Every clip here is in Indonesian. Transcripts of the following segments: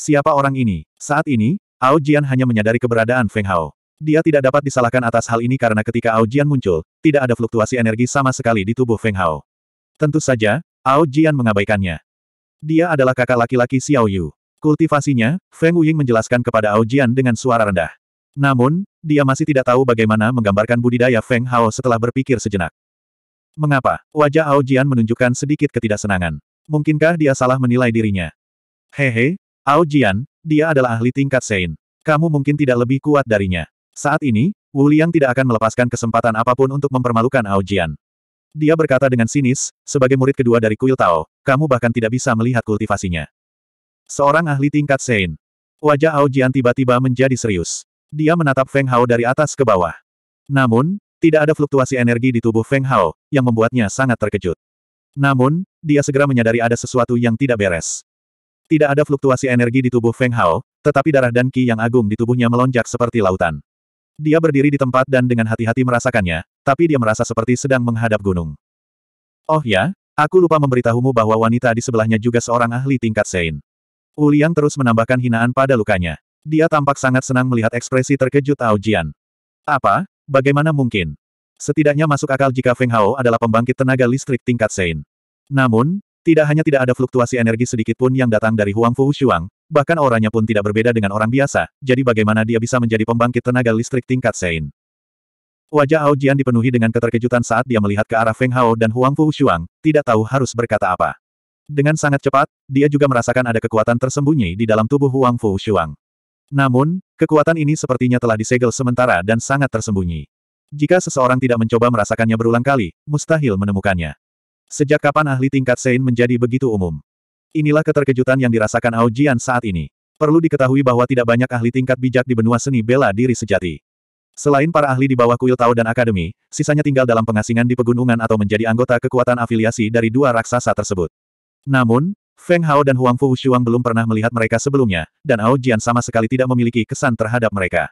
Siapa orang ini? Saat ini, Ao Jian hanya menyadari keberadaan Feng Hao. Dia tidak dapat disalahkan atas hal ini karena ketika Ao Jian muncul, tidak ada fluktuasi energi sama sekali di tubuh Feng Hao. Tentu saja, Ao Jian mengabaikannya. Dia adalah kakak laki-laki Xiao Yu. Kultivasinya, Feng Wuying menjelaskan kepada Ao Jian dengan suara rendah. Namun, dia masih tidak tahu bagaimana menggambarkan budidaya Feng Hao setelah berpikir sejenak. Mengapa? Wajah Ao Jian menunjukkan sedikit ketidaksenangan. Mungkinkah dia salah menilai dirinya? Hehe, Ao Jian, dia adalah ahli tingkat Sein. Kamu mungkin tidak lebih kuat darinya. Saat ini, Wu Liang tidak akan melepaskan kesempatan apapun untuk mempermalukan Ao Jian. Dia berkata dengan sinis, sebagai murid kedua dari kuil Tao, kamu bahkan tidak bisa melihat kultivasinya. Seorang ahli tingkat Sein. Wajah Ao Jian tiba-tiba menjadi serius. Dia menatap Feng Hao dari atas ke bawah. Namun, tidak ada fluktuasi energi di tubuh Feng Hao, yang membuatnya sangat terkejut. Namun, dia segera menyadari ada sesuatu yang tidak beres. Tidak ada fluktuasi energi di tubuh Feng Hao, tetapi darah dan ki yang agung di tubuhnya melonjak seperti lautan. Dia berdiri di tempat dan dengan hati-hati merasakannya, tapi dia merasa seperti sedang menghadap gunung. Oh ya, aku lupa memberitahumu bahwa wanita di sebelahnya juga seorang ahli tingkat Sein. Uliang terus menambahkan hinaan pada lukanya. Dia tampak sangat senang melihat ekspresi terkejut Ao Jian. Apa? Bagaimana mungkin? Setidaknya masuk akal jika Feng Hao adalah pembangkit tenaga listrik tingkat Sein. Namun, tidak hanya tidak ada fluktuasi energi sedikit pun yang datang dari Huang Fu Shuang, bahkan orangnya pun tidak berbeda dengan orang biasa, jadi bagaimana dia bisa menjadi pembangkit tenaga listrik tingkat Sein. Wajah Ao Jian dipenuhi dengan keterkejutan saat dia melihat ke arah Feng Hao dan Huang Fu Shuang, tidak tahu harus berkata apa. Dengan sangat cepat, dia juga merasakan ada kekuatan tersembunyi di dalam tubuh Huang Fu Shuang. Namun, kekuatan ini sepertinya telah disegel sementara dan sangat tersembunyi. Jika seseorang tidak mencoba merasakannya berulang kali, mustahil menemukannya. Sejak kapan ahli tingkat Sein menjadi begitu umum? Inilah keterkejutan yang dirasakan Ao Jian saat ini. Perlu diketahui bahwa tidak banyak ahli tingkat bijak di benua seni bela diri sejati. Selain para ahli di bawah kuil Tao dan Akademi, sisanya tinggal dalam pengasingan di pegunungan atau menjadi anggota kekuatan afiliasi dari dua raksasa tersebut. Namun, Feng Hao dan Huang Fu Shuang belum pernah melihat mereka sebelumnya, dan Ao Jian sama sekali tidak memiliki kesan terhadap mereka.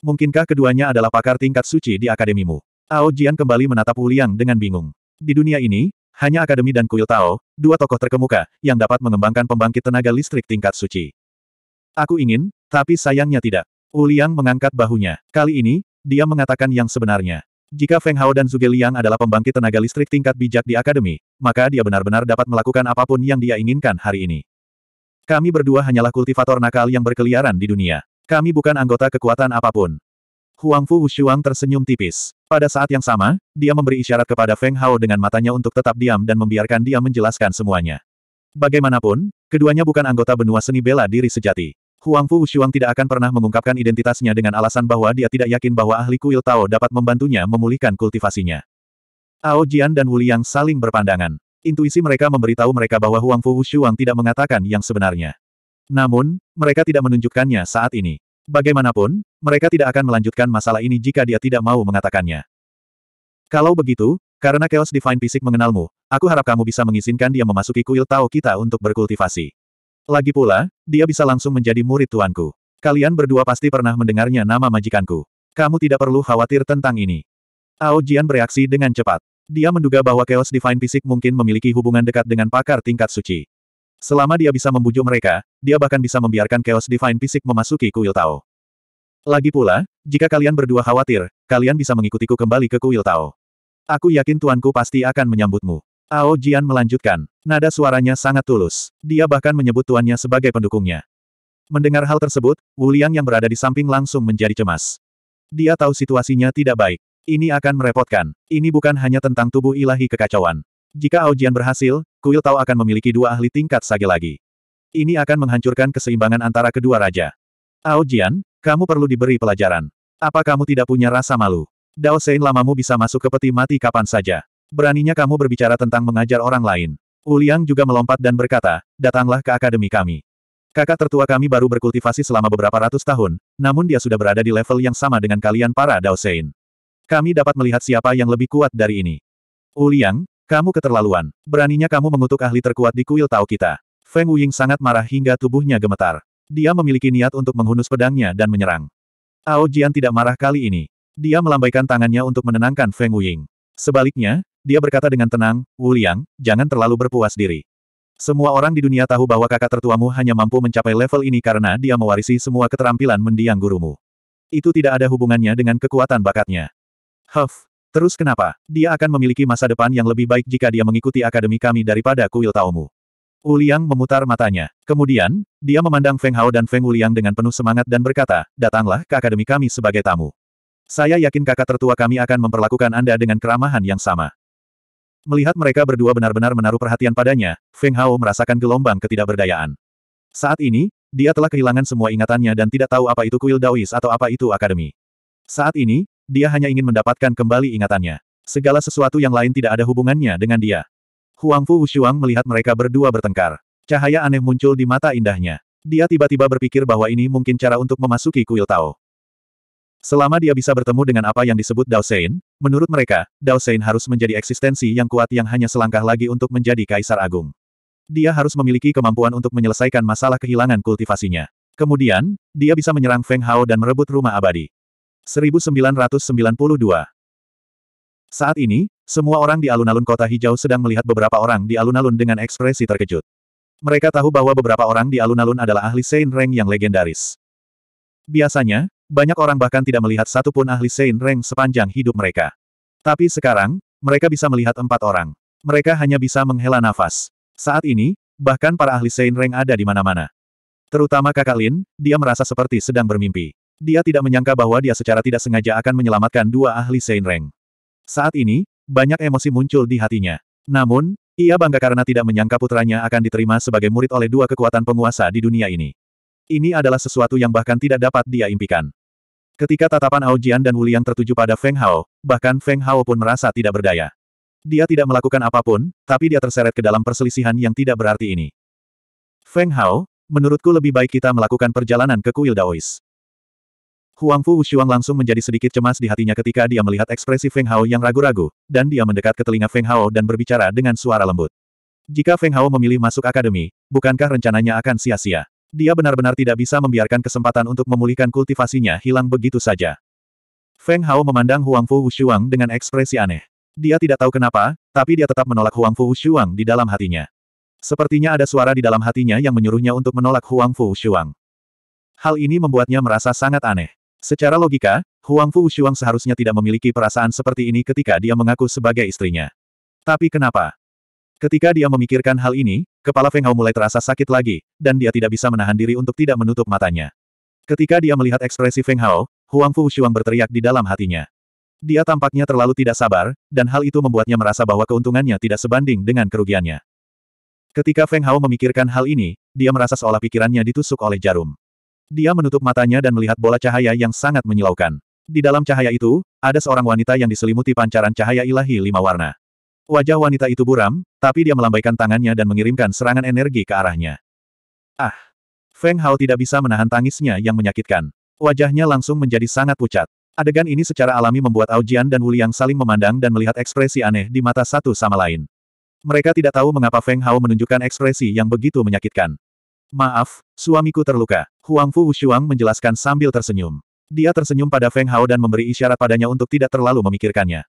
Mungkinkah keduanya adalah pakar tingkat suci di akademimu? Ao Jian kembali menatap Wu Liang dengan bingung. Di dunia ini, hanya Akademi dan Kuil Tao, dua tokoh terkemuka, yang dapat mengembangkan pembangkit tenaga listrik tingkat suci. Aku ingin, tapi sayangnya tidak. Liang mengangkat bahunya. Kali ini, dia mengatakan yang sebenarnya. Jika Feng Hao dan Zuge Liang adalah pembangkit tenaga listrik tingkat bijak di Akademi, maka dia benar-benar dapat melakukan apapun yang dia inginkan hari ini. Kami berdua hanyalah kultivator nakal yang berkeliaran di dunia. Kami bukan anggota kekuatan apapun. Huang Fu Wushuang tersenyum tipis. Pada saat yang sama, dia memberi isyarat kepada Feng Hao dengan matanya untuk tetap diam dan membiarkan dia menjelaskan semuanya. Bagaimanapun, keduanya bukan anggota benua seni bela diri sejati. Huang Fu Wushuang tidak akan pernah mengungkapkan identitasnya dengan alasan bahwa dia tidak yakin bahwa ahli kuil Tao dapat membantunya memulihkan kultivasinya. Ao Jian dan Wu Liang saling berpandangan. Intuisi mereka memberitahu mereka bahwa Huang Fu Wushuang tidak mengatakan yang sebenarnya. Namun, mereka tidak menunjukkannya saat ini. Bagaimanapun, mereka tidak akan melanjutkan masalah ini jika dia tidak mau mengatakannya. Kalau begitu, karena Chaos Divine Fisik mengenalmu, aku harap kamu bisa mengizinkan dia memasuki kuil Tao kita untuk berkultivasi. Lagi pula, dia bisa langsung menjadi murid tuanku. Kalian berdua pasti pernah mendengarnya nama majikanku. Kamu tidak perlu khawatir tentang ini. Ao Jian bereaksi dengan cepat. Dia menduga bahwa Chaos Divine Fisik mungkin memiliki hubungan dekat dengan pakar tingkat suci. Selama dia bisa membujuk mereka, dia bahkan bisa membiarkan Chaos Divine fisik memasuki kuil Tao. Lagi pula, jika kalian berdua khawatir, kalian bisa mengikutiku kembali ke kuil Tao. Aku yakin tuanku pasti akan menyambutmu. Ao Jian melanjutkan. Nada suaranya sangat tulus. Dia bahkan menyebut tuannya sebagai pendukungnya. Mendengar hal tersebut, Wu Liang yang berada di samping langsung menjadi cemas. Dia tahu situasinya tidak baik. Ini akan merepotkan. Ini bukan hanya tentang tubuh ilahi kekacauan. Jika Aujian berhasil, Kuil Tao akan memiliki dua ahli tingkat sage lagi. Ini akan menghancurkan keseimbangan antara kedua raja. Aujian, kamu perlu diberi pelajaran. Apa kamu tidak punya rasa malu? Dao Sein lamamu bisa masuk ke peti mati kapan saja. Beraninya kamu berbicara tentang mengajar orang lain. Uliang juga melompat dan berkata, datanglah ke akademi kami. Kakak tertua kami baru berkultivasi selama beberapa ratus tahun, namun dia sudah berada di level yang sama dengan kalian para Dao Sein. Kami dapat melihat siapa yang lebih kuat dari ini. Uliang, kamu keterlaluan. Beraninya kamu mengutuk ahli terkuat di kuil Tao kita. Feng Wuying sangat marah hingga tubuhnya gemetar. Dia memiliki niat untuk menghunus pedangnya dan menyerang. Ao Jian tidak marah kali ini. Dia melambaikan tangannya untuk menenangkan Feng Wuying. Sebaliknya, dia berkata dengan tenang, Wu Liang, jangan terlalu berpuas diri. Semua orang di dunia tahu bahwa kakak tertuamu hanya mampu mencapai level ini karena dia mewarisi semua keterampilan mendiang gurumu. Itu tidak ada hubungannya dengan kekuatan bakatnya. Huff, Terus kenapa? Dia akan memiliki masa depan yang lebih baik jika dia mengikuti akademi kami daripada kuil Taomu. Uliang memutar matanya. Kemudian, dia memandang Feng Hao dan Feng Uliang dengan penuh semangat dan berkata, datanglah ke akademi kami sebagai tamu. Saya yakin kakak tertua kami akan memperlakukan Anda dengan keramahan yang sama. Melihat mereka berdua benar-benar menaruh perhatian padanya, Feng Hao merasakan gelombang ketidakberdayaan. Saat ini, dia telah kehilangan semua ingatannya dan tidak tahu apa itu kuil Daois atau apa itu akademi. Saat ini, dia hanya ingin mendapatkan kembali ingatannya. Segala sesuatu yang lain tidak ada hubungannya dengan dia. Huang Fu Wushuang melihat mereka berdua bertengkar. Cahaya aneh muncul di mata indahnya. Dia tiba-tiba berpikir bahwa ini mungkin cara untuk memasuki kuil Tao. Selama dia bisa bertemu dengan apa yang disebut Dao Sein, menurut mereka, Dao Sein harus menjadi eksistensi yang kuat yang hanya selangkah lagi untuk menjadi Kaisar Agung. Dia harus memiliki kemampuan untuk menyelesaikan masalah kehilangan kultivasinya. Kemudian, dia bisa menyerang Feng Hao dan merebut rumah abadi. 1992. Saat ini, semua orang di alun-alun kota hijau sedang melihat beberapa orang di alun-alun dengan ekspresi terkejut. Mereka tahu bahwa beberapa orang di alun-alun adalah ahli Saint Reng yang legendaris. Biasanya, banyak orang bahkan tidak melihat satupun ahli Saint Reng sepanjang hidup mereka. Tapi sekarang, mereka bisa melihat empat orang. Mereka hanya bisa menghela nafas. Saat ini, bahkan para ahli Saint Reng ada di mana-mana. Terutama kakak Lin, dia merasa seperti sedang bermimpi. Dia tidak menyangka bahwa dia secara tidak sengaja akan menyelamatkan dua ahli Seinreng. Reng. Saat ini, banyak emosi muncul di hatinya. Namun, ia bangga karena tidak menyangka putranya akan diterima sebagai murid oleh dua kekuatan penguasa di dunia ini. Ini adalah sesuatu yang bahkan tidak dapat dia impikan. Ketika tatapan Aujian dan Wuliang tertuju pada Feng Hao, bahkan Feng Hao pun merasa tidak berdaya. Dia tidak melakukan apapun, tapi dia terseret ke dalam perselisihan yang tidak berarti ini. Feng Hao, menurutku lebih baik kita melakukan perjalanan ke kuil Daois. Huang Fu Shuang langsung menjadi sedikit cemas di hatinya ketika dia melihat ekspresi Feng Hao yang ragu-ragu, dan dia mendekat ke telinga Feng Hao dan berbicara dengan suara lembut. Jika Feng Hao memilih masuk akademi, bukankah rencananya akan sia-sia? Dia benar-benar tidak bisa membiarkan kesempatan untuk memulihkan kultivasinya hilang begitu saja. Feng Hao memandang Huang Fu Shuang dengan ekspresi aneh. Dia tidak tahu kenapa, tapi dia tetap menolak Huang Fu Shuang di dalam hatinya. Sepertinya ada suara di dalam hatinya yang menyuruhnya untuk menolak Huang Fu Shuang. Hal ini membuatnya merasa sangat aneh. Secara logika, Huang Fu Shuang seharusnya tidak memiliki perasaan seperti ini ketika dia mengaku sebagai istrinya. Tapi kenapa? Ketika dia memikirkan hal ini, kepala Feng Hao mulai terasa sakit lagi, dan dia tidak bisa menahan diri untuk tidak menutup matanya. Ketika dia melihat ekspresi Feng Hao, Huang Fu Shuang berteriak di dalam hatinya. Dia tampaknya terlalu tidak sabar, dan hal itu membuatnya merasa bahwa keuntungannya tidak sebanding dengan kerugiannya. Ketika Feng Hao memikirkan hal ini, dia merasa seolah pikirannya ditusuk oleh jarum. Dia menutup matanya dan melihat bola cahaya yang sangat menyilaukan. Di dalam cahaya itu, ada seorang wanita yang diselimuti pancaran cahaya ilahi lima warna. Wajah wanita itu buram, tapi dia melambaikan tangannya dan mengirimkan serangan energi ke arahnya. Ah! Feng Hao tidak bisa menahan tangisnya yang menyakitkan. Wajahnya langsung menjadi sangat pucat. Adegan ini secara alami membuat Aujian dan Wuliang saling memandang dan melihat ekspresi aneh di mata satu sama lain. Mereka tidak tahu mengapa Feng Hao menunjukkan ekspresi yang begitu menyakitkan. Maaf, suamiku terluka. Huang Fu Wushuang menjelaskan sambil tersenyum. Dia tersenyum pada Feng Hao dan memberi isyarat padanya untuk tidak terlalu memikirkannya.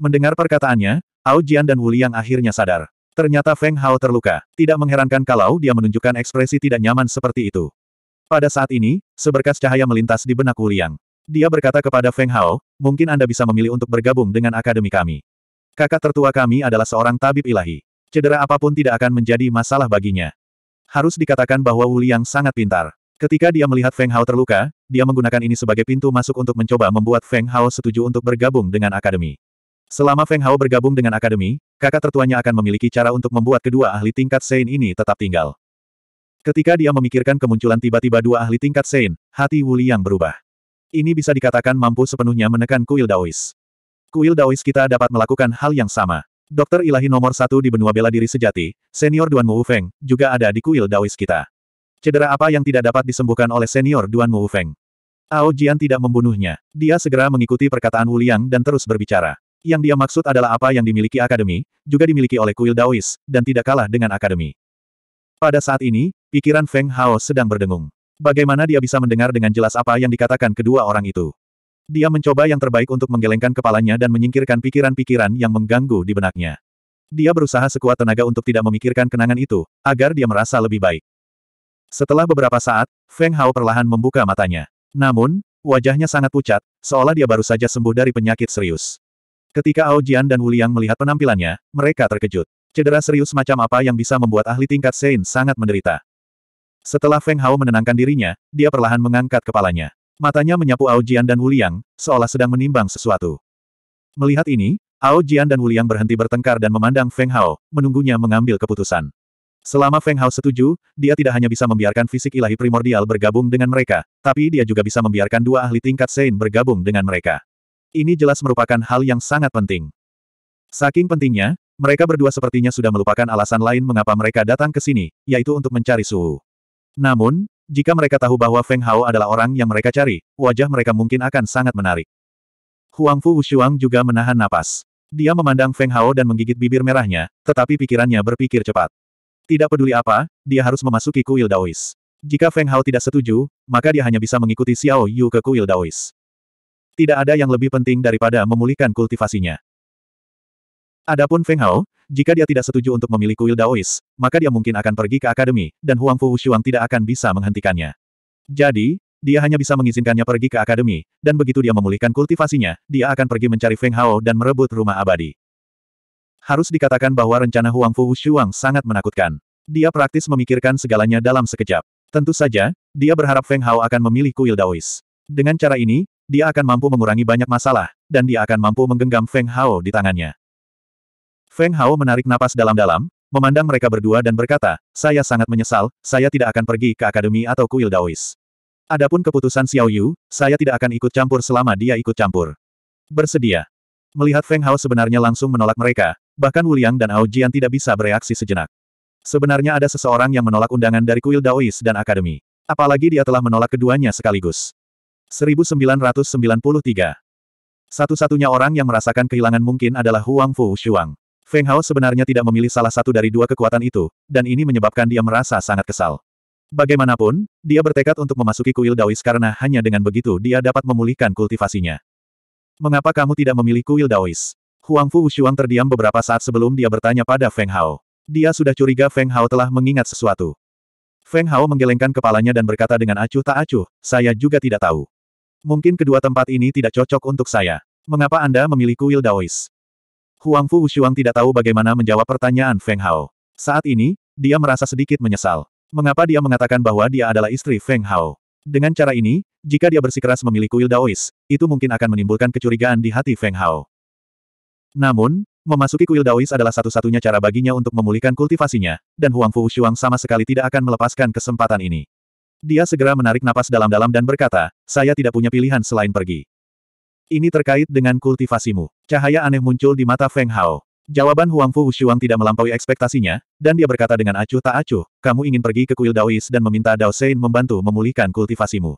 Mendengar perkataannya, Ao Jian dan Wu Liang akhirnya sadar. Ternyata Feng Hao terluka. Tidak mengherankan kalau dia menunjukkan ekspresi tidak nyaman seperti itu. Pada saat ini, seberkas cahaya melintas di benak Wu Liang. Dia berkata kepada Feng Hao, mungkin Anda bisa memilih untuk bergabung dengan akademi kami. Kakak tertua kami adalah seorang tabib ilahi. Cedera apapun tidak akan menjadi masalah baginya. Harus dikatakan bahwa Wu Liang sangat pintar. Ketika dia melihat Feng Hao terluka, dia menggunakan ini sebagai pintu masuk untuk mencoba membuat Feng Hao setuju untuk bergabung dengan akademi. Selama Feng Hao bergabung dengan akademi, kakak tertuanya akan memiliki cara untuk membuat kedua ahli tingkat Sein ini tetap tinggal. Ketika dia memikirkan kemunculan tiba-tiba dua ahli tingkat Sein, hati Wu Liang berubah. Ini bisa dikatakan mampu sepenuhnya menekan kuil Daois. Kuil Daois kita dapat melakukan hal yang sama. Dokter ilahi nomor satu di benua bela diri sejati, senior Duan Mu Feng, juga ada di kuil Dawis kita. Cedera apa yang tidak dapat disembuhkan oleh senior Duan Mu Feng? Ao Jian tidak membunuhnya. Dia segera mengikuti perkataan Wu Liang dan terus berbicara. Yang dia maksud adalah apa yang dimiliki akademi, juga dimiliki oleh kuil Daois, dan tidak kalah dengan akademi. Pada saat ini, pikiran Feng Hao sedang berdengung. Bagaimana dia bisa mendengar dengan jelas apa yang dikatakan kedua orang itu? Dia mencoba yang terbaik untuk menggelengkan kepalanya dan menyingkirkan pikiran-pikiran yang mengganggu di benaknya. Dia berusaha sekuat tenaga untuk tidak memikirkan kenangan itu, agar dia merasa lebih baik. Setelah beberapa saat, Feng Hao perlahan membuka matanya. Namun, wajahnya sangat pucat, seolah dia baru saja sembuh dari penyakit serius. Ketika Ao Jian dan Wuliang melihat penampilannya, mereka terkejut. Cedera serius macam apa yang bisa membuat ahli tingkat Sein sangat menderita. Setelah Feng Hao menenangkan dirinya, dia perlahan mengangkat kepalanya. Matanya menyapu Ao Jian dan Wuliang, seolah sedang menimbang sesuatu. Melihat ini, Ao Jian dan Wuliang berhenti bertengkar dan memandang Feng Hao, menunggunya mengambil keputusan. Selama Feng Hao setuju, dia tidak hanya bisa membiarkan fisik ilahi primordial bergabung dengan mereka, tapi dia juga bisa membiarkan dua ahli tingkat Sein bergabung dengan mereka. Ini jelas merupakan hal yang sangat penting. Saking pentingnya, mereka berdua sepertinya sudah melupakan alasan lain mengapa mereka datang ke sini, yaitu untuk mencari suhu. Namun, jika mereka tahu bahwa Feng Hao adalah orang yang mereka cari, wajah mereka mungkin akan sangat menarik. Huang Fu Wushuang juga menahan napas. Dia memandang Feng Hao dan menggigit bibir merahnya, tetapi pikirannya berpikir cepat. Tidak peduli apa, dia harus memasuki kuil Daois. Jika Feng Hao tidak setuju, maka dia hanya bisa mengikuti Xiao Yu ke kuil Daois. Tidak ada yang lebih penting daripada memulihkan kultivasinya. Adapun Feng Hao, jika dia tidak setuju untuk memilih kuil Daois, maka dia mungkin akan pergi ke akademi, dan Huang Fu Wushuang tidak akan bisa menghentikannya. Jadi, dia hanya bisa mengizinkannya pergi ke akademi, dan begitu dia memulihkan kultivasinya, dia akan pergi mencari Feng Hao dan merebut rumah abadi. Harus dikatakan bahwa rencana Huang Fu Wushuang sangat menakutkan. Dia praktis memikirkan segalanya dalam sekejap. Tentu saja, dia berharap Feng Hao akan memilih kuil Daois. Dengan cara ini, dia akan mampu mengurangi banyak masalah, dan dia akan mampu menggenggam Feng Hao di tangannya. Feng Hao menarik napas dalam-dalam, memandang mereka berdua dan berkata, saya sangat menyesal, saya tidak akan pergi ke akademi atau kuil Daois. Adapun keputusan Xiao Yu, saya tidak akan ikut campur selama dia ikut campur. Bersedia. Melihat Feng Hao sebenarnya langsung menolak mereka, bahkan Wu Liang dan Ao Jian tidak bisa bereaksi sejenak. Sebenarnya ada seseorang yang menolak undangan dari kuil Daois dan akademi. Apalagi dia telah menolak keduanya sekaligus. 1993 satu-satunya orang yang merasakan kehilangan mungkin adalah Huang Fu Shuang. Feng Hao sebenarnya tidak memilih salah satu dari dua kekuatan itu, dan ini menyebabkan dia merasa sangat kesal. Bagaimanapun, dia bertekad untuk memasuki kuil Daois karena hanya dengan begitu dia dapat memulihkan kultivasinya. Mengapa kamu tidak memilih kuil Daois? Huang Fu Wushuang terdiam beberapa saat sebelum dia bertanya pada Feng Hao. Dia sudah curiga Feng Hao telah mengingat sesuatu. Feng Hao menggelengkan kepalanya dan berkata dengan acuh tak acuh, saya juga tidak tahu. Mungkin kedua tempat ini tidak cocok untuk saya. Mengapa Anda memilih kuil Daois? Huang Fu Wushuang tidak tahu bagaimana menjawab pertanyaan Feng Hao. Saat ini, dia merasa sedikit menyesal. Mengapa dia mengatakan bahwa dia adalah istri Feng Hao? Dengan cara ini, jika dia bersikeras memilih kuil Daois, itu mungkin akan menimbulkan kecurigaan di hati Feng Hao. Namun, memasuki kuil Daois adalah satu-satunya cara baginya untuk memulihkan kultivasinya, dan Huang Fu Wushuang sama sekali tidak akan melepaskan kesempatan ini. Dia segera menarik napas dalam-dalam dan berkata, saya tidak punya pilihan selain pergi. Ini terkait dengan kultivasimu. Cahaya aneh muncul di mata Feng Hao. Jawaban Huang Fu Wushuang tidak melampaui ekspektasinya, dan dia berkata dengan acuh tak acuh, kamu ingin pergi ke kuil Daois dan meminta Dao Sein membantu memulihkan kultivasimu.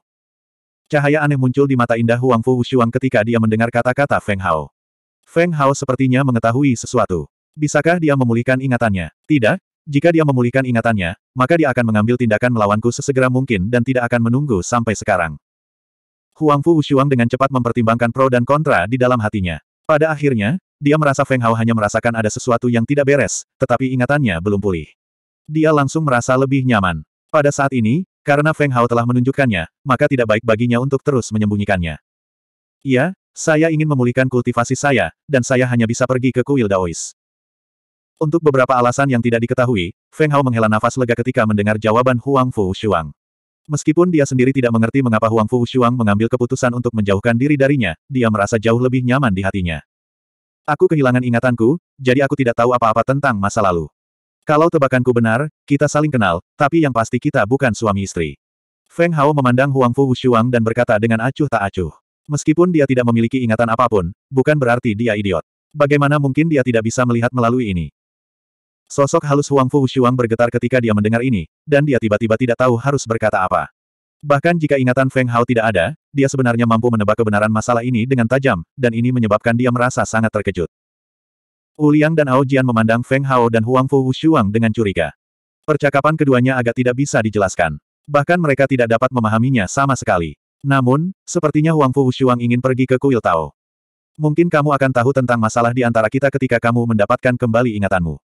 Cahaya aneh muncul di mata indah Huang Fu Wushuang ketika dia mendengar kata-kata Feng Hao. Feng Hao sepertinya mengetahui sesuatu. Bisakah dia memulihkan ingatannya? Tidak, jika dia memulihkan ingatannya, maka dia akan mengambil tindakan melawanku sesegera mungkin dan tidak akan menunggu sampai sekarang. Huang Fu Wushuang dengan cepat mempertimbangkan pro dan kontra di dalam hatinya. Pada akhirnya, dia merasa Feng Hao hanya merasakan ada sesuatu yang tidak beres, tetapi ingatannya belum pulih. Dia langsung merasa lebih nyaman. Pada saat ini, karena Feng Hao telah menunjukkannya, maka tidak baik baginya untuk terus menyembunyikannya. Iya, saya ingin memulihkan kultivasi saya, dan saya hanya bisa pergi ke kuil Daois. Untuk beberapa alasan yang tidak diketahui, Feng Hao menghela nafas lega ketika mendengar jawaban Huang Fu Shuang. Meskipun dia sendiri tidak mengerti mengapa Huang Fu Shuang mengambil keputusan untuk menjauhkan diri darinya, dia merasa jauh lebih nyaman di hatinya. Aku kehilangan ingatanku, jadi aku tidak tahu apa-apa tentang masa lalu. Kalau tebakanku benar, kita saling kenal, tapi yang pasti kita bukan suami istri. Feng Hao memandang Huang Fu Shuang dan berkata dengan acuh tak acuh. Meskipun dia tidak memiliki ingatan apapun, bukan berarti dia idiot. Bagaimana mungkin dia tidak bisa melihat melalui ini? Sosok halus Huang Fu Shuang bergetar ketika dia mendengar ini, dan dia tiba-tiba tidak tahu harus berkata apa. Bahkan jika ingatan Feng Hao tidak ada, dia sebenarnya mampu menebak kebenaran masalah ini dengan tajam, dan ini menyebabkan dia merasa sangat terkejut. Uliang dan Ao Jian memandang Feng Hao dan Huang Fu Shuang dengan curiga. Percakapan keduanya agak tidak bisa dijelaskan. Bahkan mereka tidak dapat memahaminya sama sekali. Namun, sepertinya Huang Fu Shuang ingin pergi ke kuil Tao. Mungkin kamu akan tahu tentang masalah di antara kita ketika kamu mendapatkan kembali ingatanmu.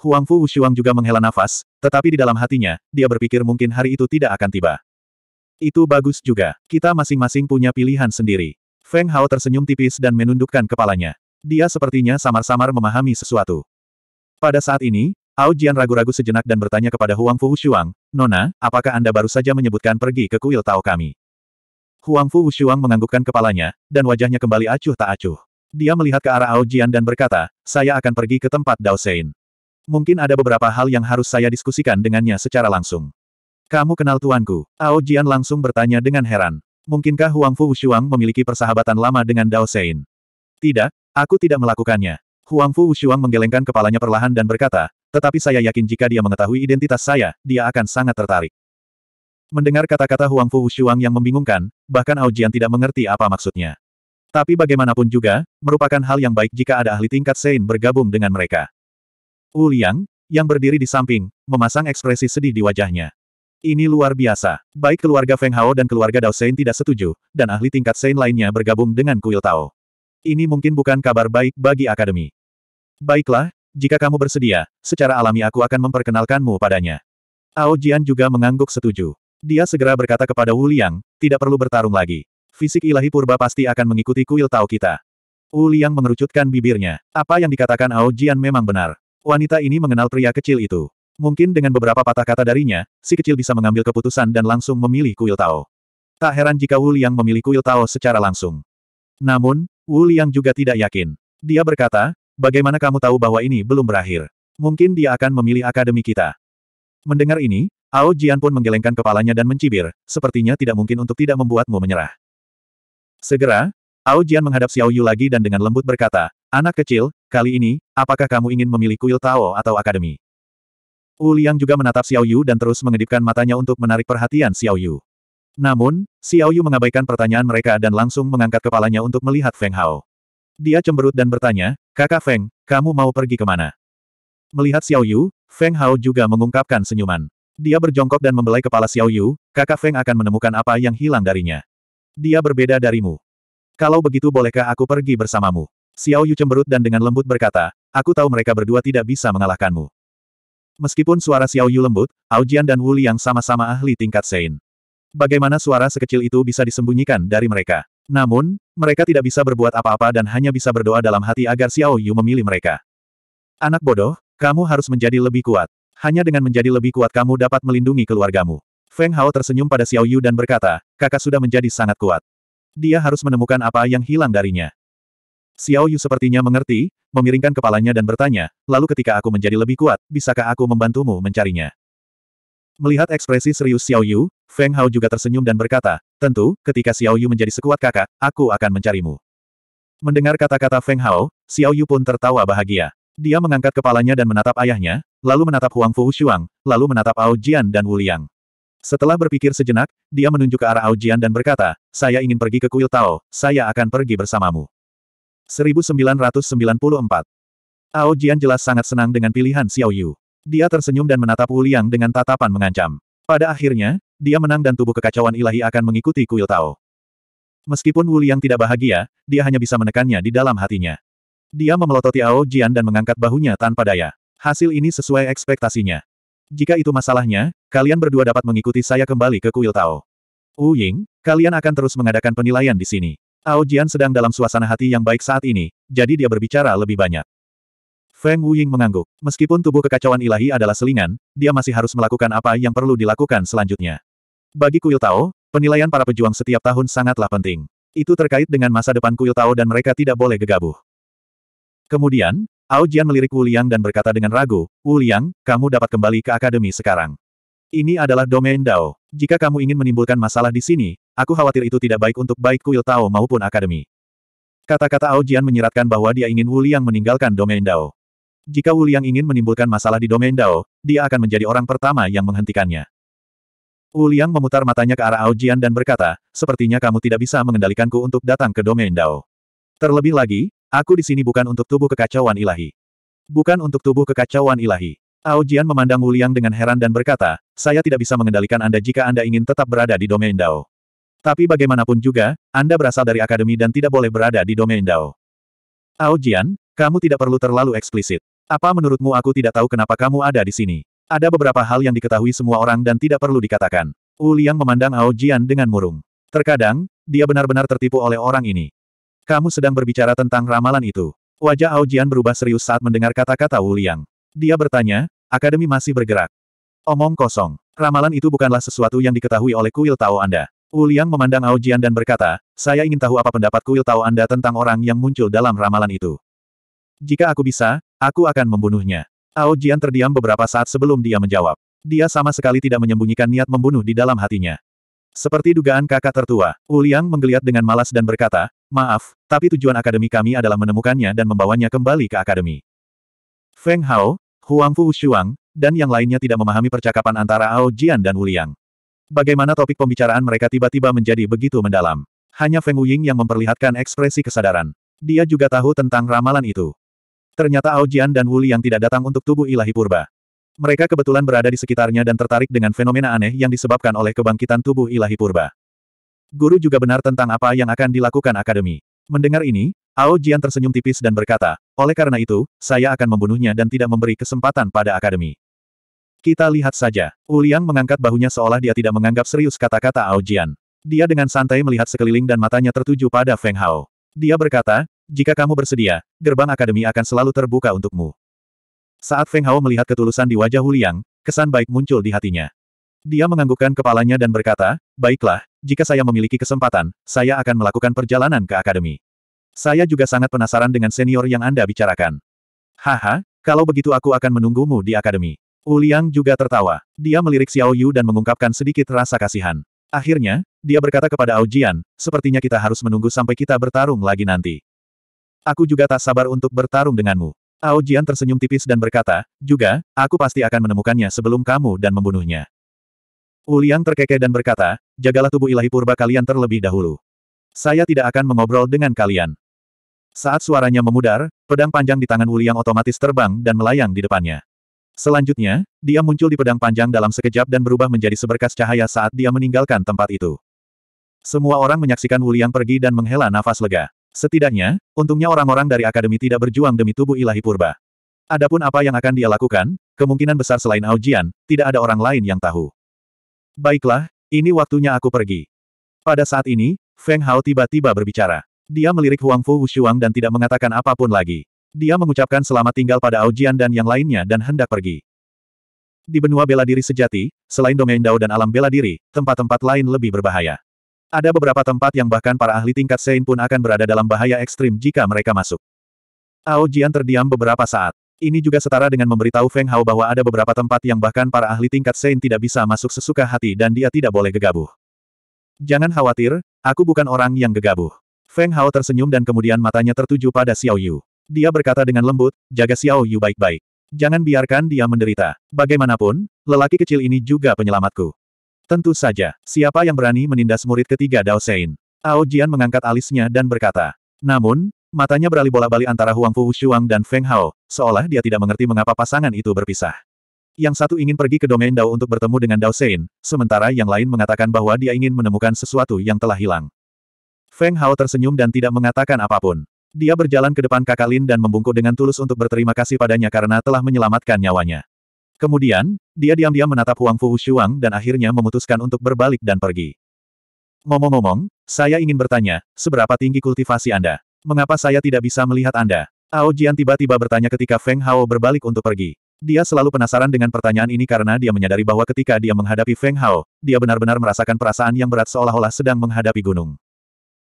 Huang Fu Wushuang juga menghela nafas, tetapi di dalam hatinya, dia berpikir mungkin hari itu tidak akan tiba. Itu bagus juga, kita masing-masing punya pilihan sendiri. Feng Hao tersenyum tipis dan menundukkan kepalanya. Dia sepertinya samar-samar memahami sesuatu. Pada saat ini, Ao Jian ragu-ragu sejenak dan bertanya kepada Huang Fu Wushuang, Nona, apakah Anda baru saja menyebutkan pergi ke kuil Tao kami? Huang Fu Wushuang menganggukkan kepalanya, dan wajahnya kembali acuh tak acuh. Dia melihat ke arah Ao Jian dan berkata, saya akan pergi ke tempat Dao Sein. Mungkin ada beberapa hal yang harus saya diskusikan dengannya secara langsung. Kamu kenal tuanku? Ao Jian langsung bertanya dengan heran. Mungkinkah Huang Fu Wushuang memiliki persahabatan lama dengan Dao Sein? Tidak, aku tidak melakukannya. Huang Fu Wushuang menggelengkan kepalanya perlahan dan berkata, tetapi saya yakin jika dia mengetahui identitas saya, dia akan sangat tertarik. Mendengar kata-kata Huang Fu Wushuang yang membingungkan, bahkan Ao Jian tidak mengerti apa maksudnya. Tapi bagaimanapun juga, merupakan hal yang baik jika ada ahli tingkat Sein bergabung dengan mereka. Wu Liang, yang berdiri di samping, memasang ekspresi sedih di wajahnya. Ini luar biasa. Baik keluarga Feng Hao dan keluarga Dao Sein tidak setuju, dan ahli tingkat Sein lainnya bergabung dengan kuil Tao. Ini mungkin bukan kabar baik bagi akademi. Baiklah, jika kamu bersedia, secara alami aku akan memperkenalkanmu padanya. Ao Jian juga mengangguk setuju. Dia segera berkata kepada Wu Liang, tidak perlu bertarung lagi. Fisik ilahi purba pasti akan mengikuti kuil Tao kita. Wu Liang mengerucutkan bibirnya. Apa yang dikatakan Ao Jian memang benar. Wanita ini mengenal pria kecil itu. Mungkin dengan beberapa patah kata darinya, si kecil bisa mengambil keputusan dan langsung memilih kuil Tao. Tak heran jika Wu Liang memilih kuil Tao secara langsung. Namun, Wu Liang juga tidak yakin. Dia berkata, bagaimana kamu tahu bahwa ini belum berakhir? Mungkin dia akan memilih akademi kita. Mendengar ini, Ao Jian pun menggelengkan kepalanya dan mencibir, sepertinya tidak mungkin untuk tidak membuatmu menyerah. Segera, Ao Jian menghadap Xiao Yu lagi dan dengan lembut berkata, Anak kecil, Kali ini, apakah kamu ingin memilih kuil Tao atau Akademi? Wu Liang juga menatap Xiao Yu dan terus mengedipkan matanya untuk menarik perhatian Xiao Yu. Namun, Xiao Yu mengabaikan pertanyaan mereka dan langsung mengangkat kepalanya untuk melihat Feng Hao. Dia cemberut dan bertanya, Kakak Feng, kamu mau pergi kemana? Melihat Xiao Yu, Feng Hao juga mengungkapkan senyuman. Dia berjongkok dan membelai kepala Xiao Yu, kakak Feng akan menemukan apa yang hilang darinya. Dia berbeda darimu. Kalau begitu bolehkah aku pergi bersamamu? Xiao Yu cemberut dan dengan lembut berkata, aku tahu mereka berdua tidak bisa mengalahkanmu. Meskipun suara Xiao Yu lembut, Aujian dan Wu yang sama-sama ahli tingkat Sein. Bagaimana suara sekecil itu bisa disembunyikan dari mereka? Namun, mereka tidak bisa berbuat apa-apa dan hanya bisa berdoa dalam hati agar Xiao Yu memilih mereka. Anak bodoh, kamu harus menjadi lebih kuat. Hanya dengan menjadi lebih kuat kamu dapat melindungi keluargamu. Feng Hao tersenyum pada Xiao Yu dan berkata, kakak sudah menjadi sangat kuat. Dia harus menemukan apa yang hilang darinya. Xiao Yu sepertinya mengerti, memiringkan kepalanya dan bertanya, lalu ketika aku menjadi lebih kuat, bisakah aku membantumu mencarinya? Melihat ekspresi serius Xiao Yu, Feng Hao juga tersenyum dan berkata, tentu, ketika Xiao Yu menjadi sekuat kakak, aku akan mencarimu. Mendengar kata-kata Feng Hao, Xiao Yu pun tertawa bahagia. Dia mengangkat kepalanya dan menatap ayahnya, lalu menatap Huang Fu Shuang, lalu menatap Ao Jian dan Wu Liang. Setelah berpikir sejenak, dia menunjuk ke arah Ao Jian dan berkata, saya ingin pergi ke kuil Tao, saya akan pergi bersamamu. 1994. Ao Jian jelas sangat senang dengan pilihan Xiao Yu. Dia tersenyum dan menatap Wu Liang dengan tatapan mengancam. Pada akhirnya, dia menang dan tubuh kekacauan ilahi akan mengikuti kuil Tao. Meskipun Wu Liang tidak bahagia, dia hanya bisa menekannya di dalam hatinya. Dia memelototi Ao Jian dan mengangkat bahunya tanpa daya. Hasil ini sesuai ekspektasinya. Jika itu masalahnya, kalian berdua dapat mengikuti saya kembali ke kuil Tao. Wu Ying, kalian akan terus mengadakan penilaian di sini. Ao Jian sedang dalam suasana hati yang baik saat ini, jadi dia berbicara lebih banyak. Feng Wuying mengangguk. Meskipun tubuh kekacauan ilahi adalah selingan, dia masih harus melakukan apa yang perlu dilakukan selanjutnya. Bagi kuil Tao, penilaian para pejuang setiap tahun sangatlah penting. Itu terkait dengan masa depan kuil Tao dan mereka tidak boleh gegabah. Kemudian, Ao Jian melirik Wu Liang dan berkata dengan ragu, Wu Liang, kamu dapat kembali ke akademi sekarang. Ini adalah domain Dao. Jika kamu ingin menimbulkan masalah di sini, aku khawatir itu tidak baik untuk baik kuil Tao maupun akademi. Kata-kata Aujian menyeratkan bahwa dia ingin Wuliang yang meninggalkan domain Dao. Jika Wuliang yang ingin menimbulkan masalah di domain Dao, dia akan menjadi orang pertama yang menghentikannya. Wuliang yang memutar matanya ke arah Aujian dan berkata, sepertinya kamu tidak bisa mengendalikanku untuk datang ke domain Dao. Terlebih lagi, aku di sini bukan untuk tubuh kekacauan ilahi. Bukan untuk tubuh kekacauan ilahi. Ao Jian memandang Wuliang dengan heran dan berkata, saya tidak bisa mengendalikan Anda jika Anda ingin tetap berada di domain Dao. Tapi bagaimanapun juga, Anda berasal dari akademi dan tidak boleh berada di domain Dao. Ao Jian, kamu tidak perlu terlalu eksplisit. Apa menurutmu aku tidak tahu kenapa kamu ada di sini? Ada beberapa hal yang diketahui semua orang dan tidak perlu dikatakan. Wuliang memandang Ao Jian dengan murung. Terkadang, dia benar-benar tertipu oleh orang ini. Kamu sedang berbicara tentang ramalan itu. Wajah Ao Jian berubah serius saat mendengar kata-kata Wuliang. Dia bertanya, akademi masih bergerak. Omong kosong. Ramalan itu bukanlah sesuatu yang diketahui oleh kuil Tao Anda. Wu Liang memandang Ao Jian dan berkata, saya ingin tahu apa pendapat kuil Tao Anda tentang orang yang muncul dalam ramalan itu. Jika aku bisa, aku akan membunuhnya. Ao Jian terdiam beberapa saat sebelum dia menjawab. Dia sama sekali tidak menyembunyikan niat membunuh di dalam hatinya. Seperti dugaan kakak tertua, Wu Liang menggeliat dengan malas dan berkata, Maaf, tapi tujuan akademi kami adalah menemukannya dan membawanya kembali ke akademi. Feng Hao, Huang Fu Shuang, dan yang lainnya tidak memahami percakapan antara Ao Jian dan Wuliang. Bagaimana topik pembicaraan mereka tiba-tiba menjadi begitu mendalam. Hanya Feng Wuying yang memperlihatkan ekspresi kesadaran. Dia juga tahu tentang ramalan itu. Ternyata Ao Jian dan Wuliang yang tidak datang untuk tubuh ilahi purba. Mereka kebetulan berada di sekitarnya dan tertarik dengan fenomena aneh yang disebabkan oleh kebangkitan tubuh ilahi purba. Guru juga benar tentang apa yang akan dilakukan akademi. Mendengar ini, Ao Jian tersenyum tipis dan berkata, oleh karena itu, saya akan membunuhnya dan tidak memberi kesempatan pada akademi. Kita lihat saja. Uliang mengangkat bahunya seolah dia tidak menganggap serius kata-kata Ao Jian. Dia dengan santai melihat sekeliling dan matanya tertuju pada Feng Hao. Dia berkata, jika kamu bersedia, gerbang akademi akan selalu terbuka untukmu. Saat Feng Hao melihat ketulusan di wajah Huliang, kesan baik muncul di hatinya. Dia menganggukkan kepalanya dan berkata, Baiklah, jika saya memiliki kesempatan, saya akan melakukan perjalanan ke akademi. Saya juga sangat penasaran dengan senior yang Anda bicarakan. Haha, kalau begitu aku akan menunggumu di akademi. Uliang juga tertawa. Dia melirik Xiao Yu dan mengungkapkan sedikit rasa kasihan. Akhirnya, dia berkata kepada Aujian, sepertinya kita harus menunggu sampai kita bertarung lagi nanti. Aku juga tak sabar untuk bertarung denganmu. Ao Jian tersenyum tipis dan berkata, juga, aku pasti akan menemukannya sebelum kamu dan membunuhnya. Uliang terkekeh dan berkata, jagalah tubuh ilahi purba kalian terlebih dahulu. Saya tidak akan mengobrol dengan kalian. Saat suaranya memudar, pedang panjang di tangan Uliang otomatis terbang dan melayang di depannya. Selanjutnya, dia muncul di pedang panjang dalam sekejap dan berubah menjadi seberkas cahaya saat dia meninggalkan tempat itu. Semua orang menyaksikan Wuliang pergi dan menghela nafas lega. Setidaknya, untungnya orang-orang dari akademi tidak berjuang demi tubuh ilahi purba. Adapun apa yang akan dia lakukan, kemungkinan besar selain Aujian, tidak ada orang lain yang tahu. Baiklah, ini waktunya aku pergi. Pada saat ini, Feng Hao tiba-tiba berbicara. Dia melirik Huang Fu Wushuang dan tidak mengatakan apapun lagi. Dia mengucapkan selamat tinggal pada Aujian dan yang lainnya dan hendak pergi. Di benua bela diri sejati, selain domain Dao dan alam bela diri, tempat-tempat lain lebih berbahaya. Ada beberapa tempat yang bahkan para ahli tingkat Sein pun akan berada dalam bahaya ekstrim jika mereka masuk. Ao Jian terdiam beberapa saat. Ini juga setara dengan memberitahu Feng Hao bahwa ada beberapa tempat yang bahkan para ahli tingkat Sein tidak bisa masuk sesuka hati dan dia tidak boleh gegabuh. Jangan khawatir, aku bukan orang yang gegabuh. Feng Hao tersenyum dan kemudian matanya tertuju pada Xiao Yu. Dia berkata dengan lembut, jaga Xiao Yu baik-baik. Jangan biarkan dia menderita. Bagaimanapun, lelaki kecil ini juga penyelamatku. Tentu saja, siapa yang berani menindas murid ketiga Dao Sein? Ao Jian mengangkat alisnya dan berkata. Namun, Matanya beralih bola-bali antara Huang Fu Shuang dan Feng Hao, seolah dia tidak mengerti mengapa pasangan itu berpisah. Yang satu ingin pergi ke domain Dao untuk bertemu dengan Dao Sein, sementara yang lain mengatakan bahwa dia ingin menemukan sesuatu yang telah hilang. Feng Hao tersenyum dan tidak mengatakan apapun. Dia berjalan ke depan kakak Lin dan membungkuk dengan tulus untuk berterima kasih padanya karena telah menyelamatkan nyawanya. Kemudian, dia diam-diam menatap Huang Fu Shuang dan akhirnya memutuskan untuk berbalik dan pergi. Ngomong-ngomong, saya ingin bertanya, seberapa tinggi kultivasi Anda? Mengapa saya tidak bisa melihat Anda? Ao Jian tiba-tiba bertanya ketika Feng Hao berbalik untuk pergi. Dia selalu penasaran dengan pertanyaan ini karena dia menyadari bahwa ketika dia menghadapi Feng Hao, dia benar-benar merasakan perasaan yang berat seolah-olah sedang menghadapi gunung.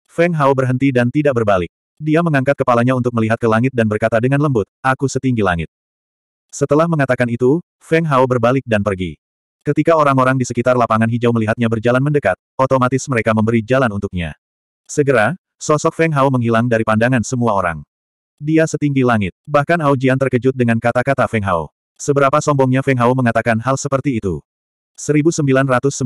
Feng Hao berhenti dan tidak berbalik. Dia mengangkat kepalanya untuk melihat ke langit dan berkata dengan lembut, aku setinggi langit. Setelah mengatakan itu, Feng Hao berbalik dan pergi. Ketika orang-orang di sekitar lapangan hijau melihatnya berjalan mendekat, otomatis mereka memberi jalan untuknya. Segera, Sosok Feng Hao menghilang dari pandangan semua orang. Dia setinggi langit. Bahkan Hao Jian terkejut dengan kata-kata Feng Hao. Seberapa sombongnya Feng Hao mengatakan hal seperti itu. 1995.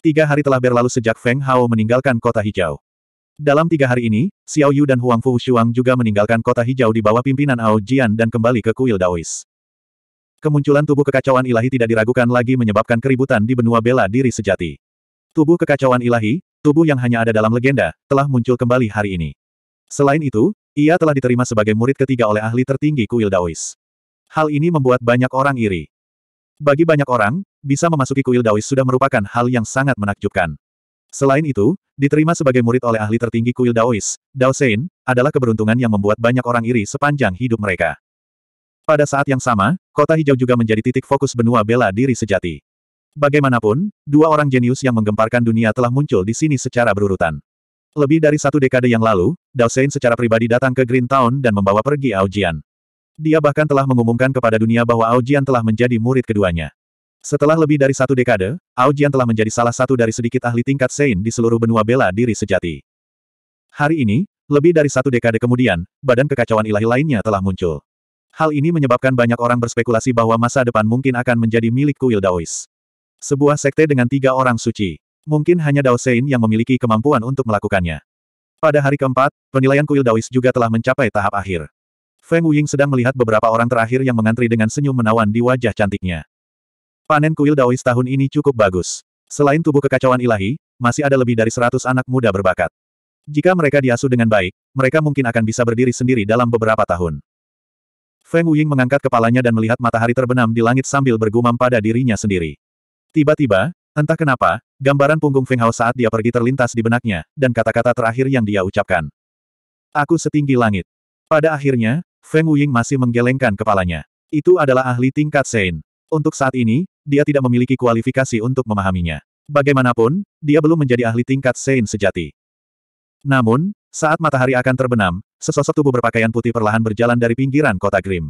Tiga hari telah berlalu sejak Feng Hao meninggalkan kota hijau. Dalam tiga hari ini, Xiao Yu dan Huang Fu Shuang juga meninggalkan kota hijau di bawah pimpinan Ao Jian dan kembali ke kuil Daois. Kemunculan tubuh kekacauan ilahi tidak diragukan lagi menyebabkan keributan di benua bela diri sejati. Tubuh kekacauan ilahi, tubuh yang hanya ada dalam legenda, telah muncul kembali hari ini. Selain itu, ia telah diterima sebagai murid ketiga oleh ahli tertinggi kuil Daois. Hal ini membuat banyak orang iri. Bagi banyak orang, bisa memasuki kuil Daois sudah merupakan hal yang sangat menakjubkan. Selain itu, diterima sebagai murid oleh ahli tertinggi kuil Daois, Dao adalah keberuntungan yang membuat banyak orang iri sepanjang hidup mereka. Pada saat yang sama, kota hijau juga menjadi titik fokus benua bela diri sejati. Bagaimanapun, dua orang jenius yang menggemparkan dunia telah muncul di sini secara berurutan. Lebih dari satu dekade yang lalu, Dao Sein secara pribadi datang ke Green Town dan membawa pergi Aujian. Dia bahkan telah mengumumkan kepada dunia bahwa Aujian telah menjadi murid keduanya. Setelah lebih dari satu dekade, Aujian telah menjadi salah satu dari sedikit ahli tingkat Sein di seluruh benua bela diri sejati. Hari ini, lebih dari satu dekade kemudian, badan kekacauan ilahi lainnya telah muncul. Hal ini menyebabkan banyak orang berspekulasi bahwa masa depan mungkin akan menjadi milik kuil Daois. Sebuah sekte dengan tiga orang suci. Mungkin hanya Dao Sein yang memiliki kemampuan untuk melakukannya. Pada hari keempat, penilaian kuil Daois juga telah mencapai tahap akhir. Feng Wuying sedang melihat beberapa orang terakhir yang mengantri dengan senyum menawan di wajah cantiknya. Panen kuil Daois tahun ini cukup bagus. Selain tubuh kekacauan ilahi, masih ada lebih dari seratus anak muda berbakat. Jika mereka diasuh dengan baik, mereka mungkin akan bisa berdiri sendiri dalam beberapa tahun. Feng Wuying mengangkat kepalanya dan melihat matahari terbenam di langit sambil bergumam pada dirinya sendiri. Tiba-tiba, entah kenapa, gambaran punggung Feng Hao saat dia pergi terlintas di benaknya, dan kata-kata terakhir yang dia ucapkan. Aku setinggi langit. Pada akhirnya, Feng Wuying masih menggelengkan kepalanya. Itu adalah ahli tingkat Sein. Untuk saat ini, dia tidak memiliki kualifikasi untuk memahaminya. Bagaimanapun, dia belum menjadi ahli tingkat Sein sejati. Namun, saat matahari akan terbenam, sesosok tubuh berpakaian putih perlahan berjalan dari pinggiran kota Grim.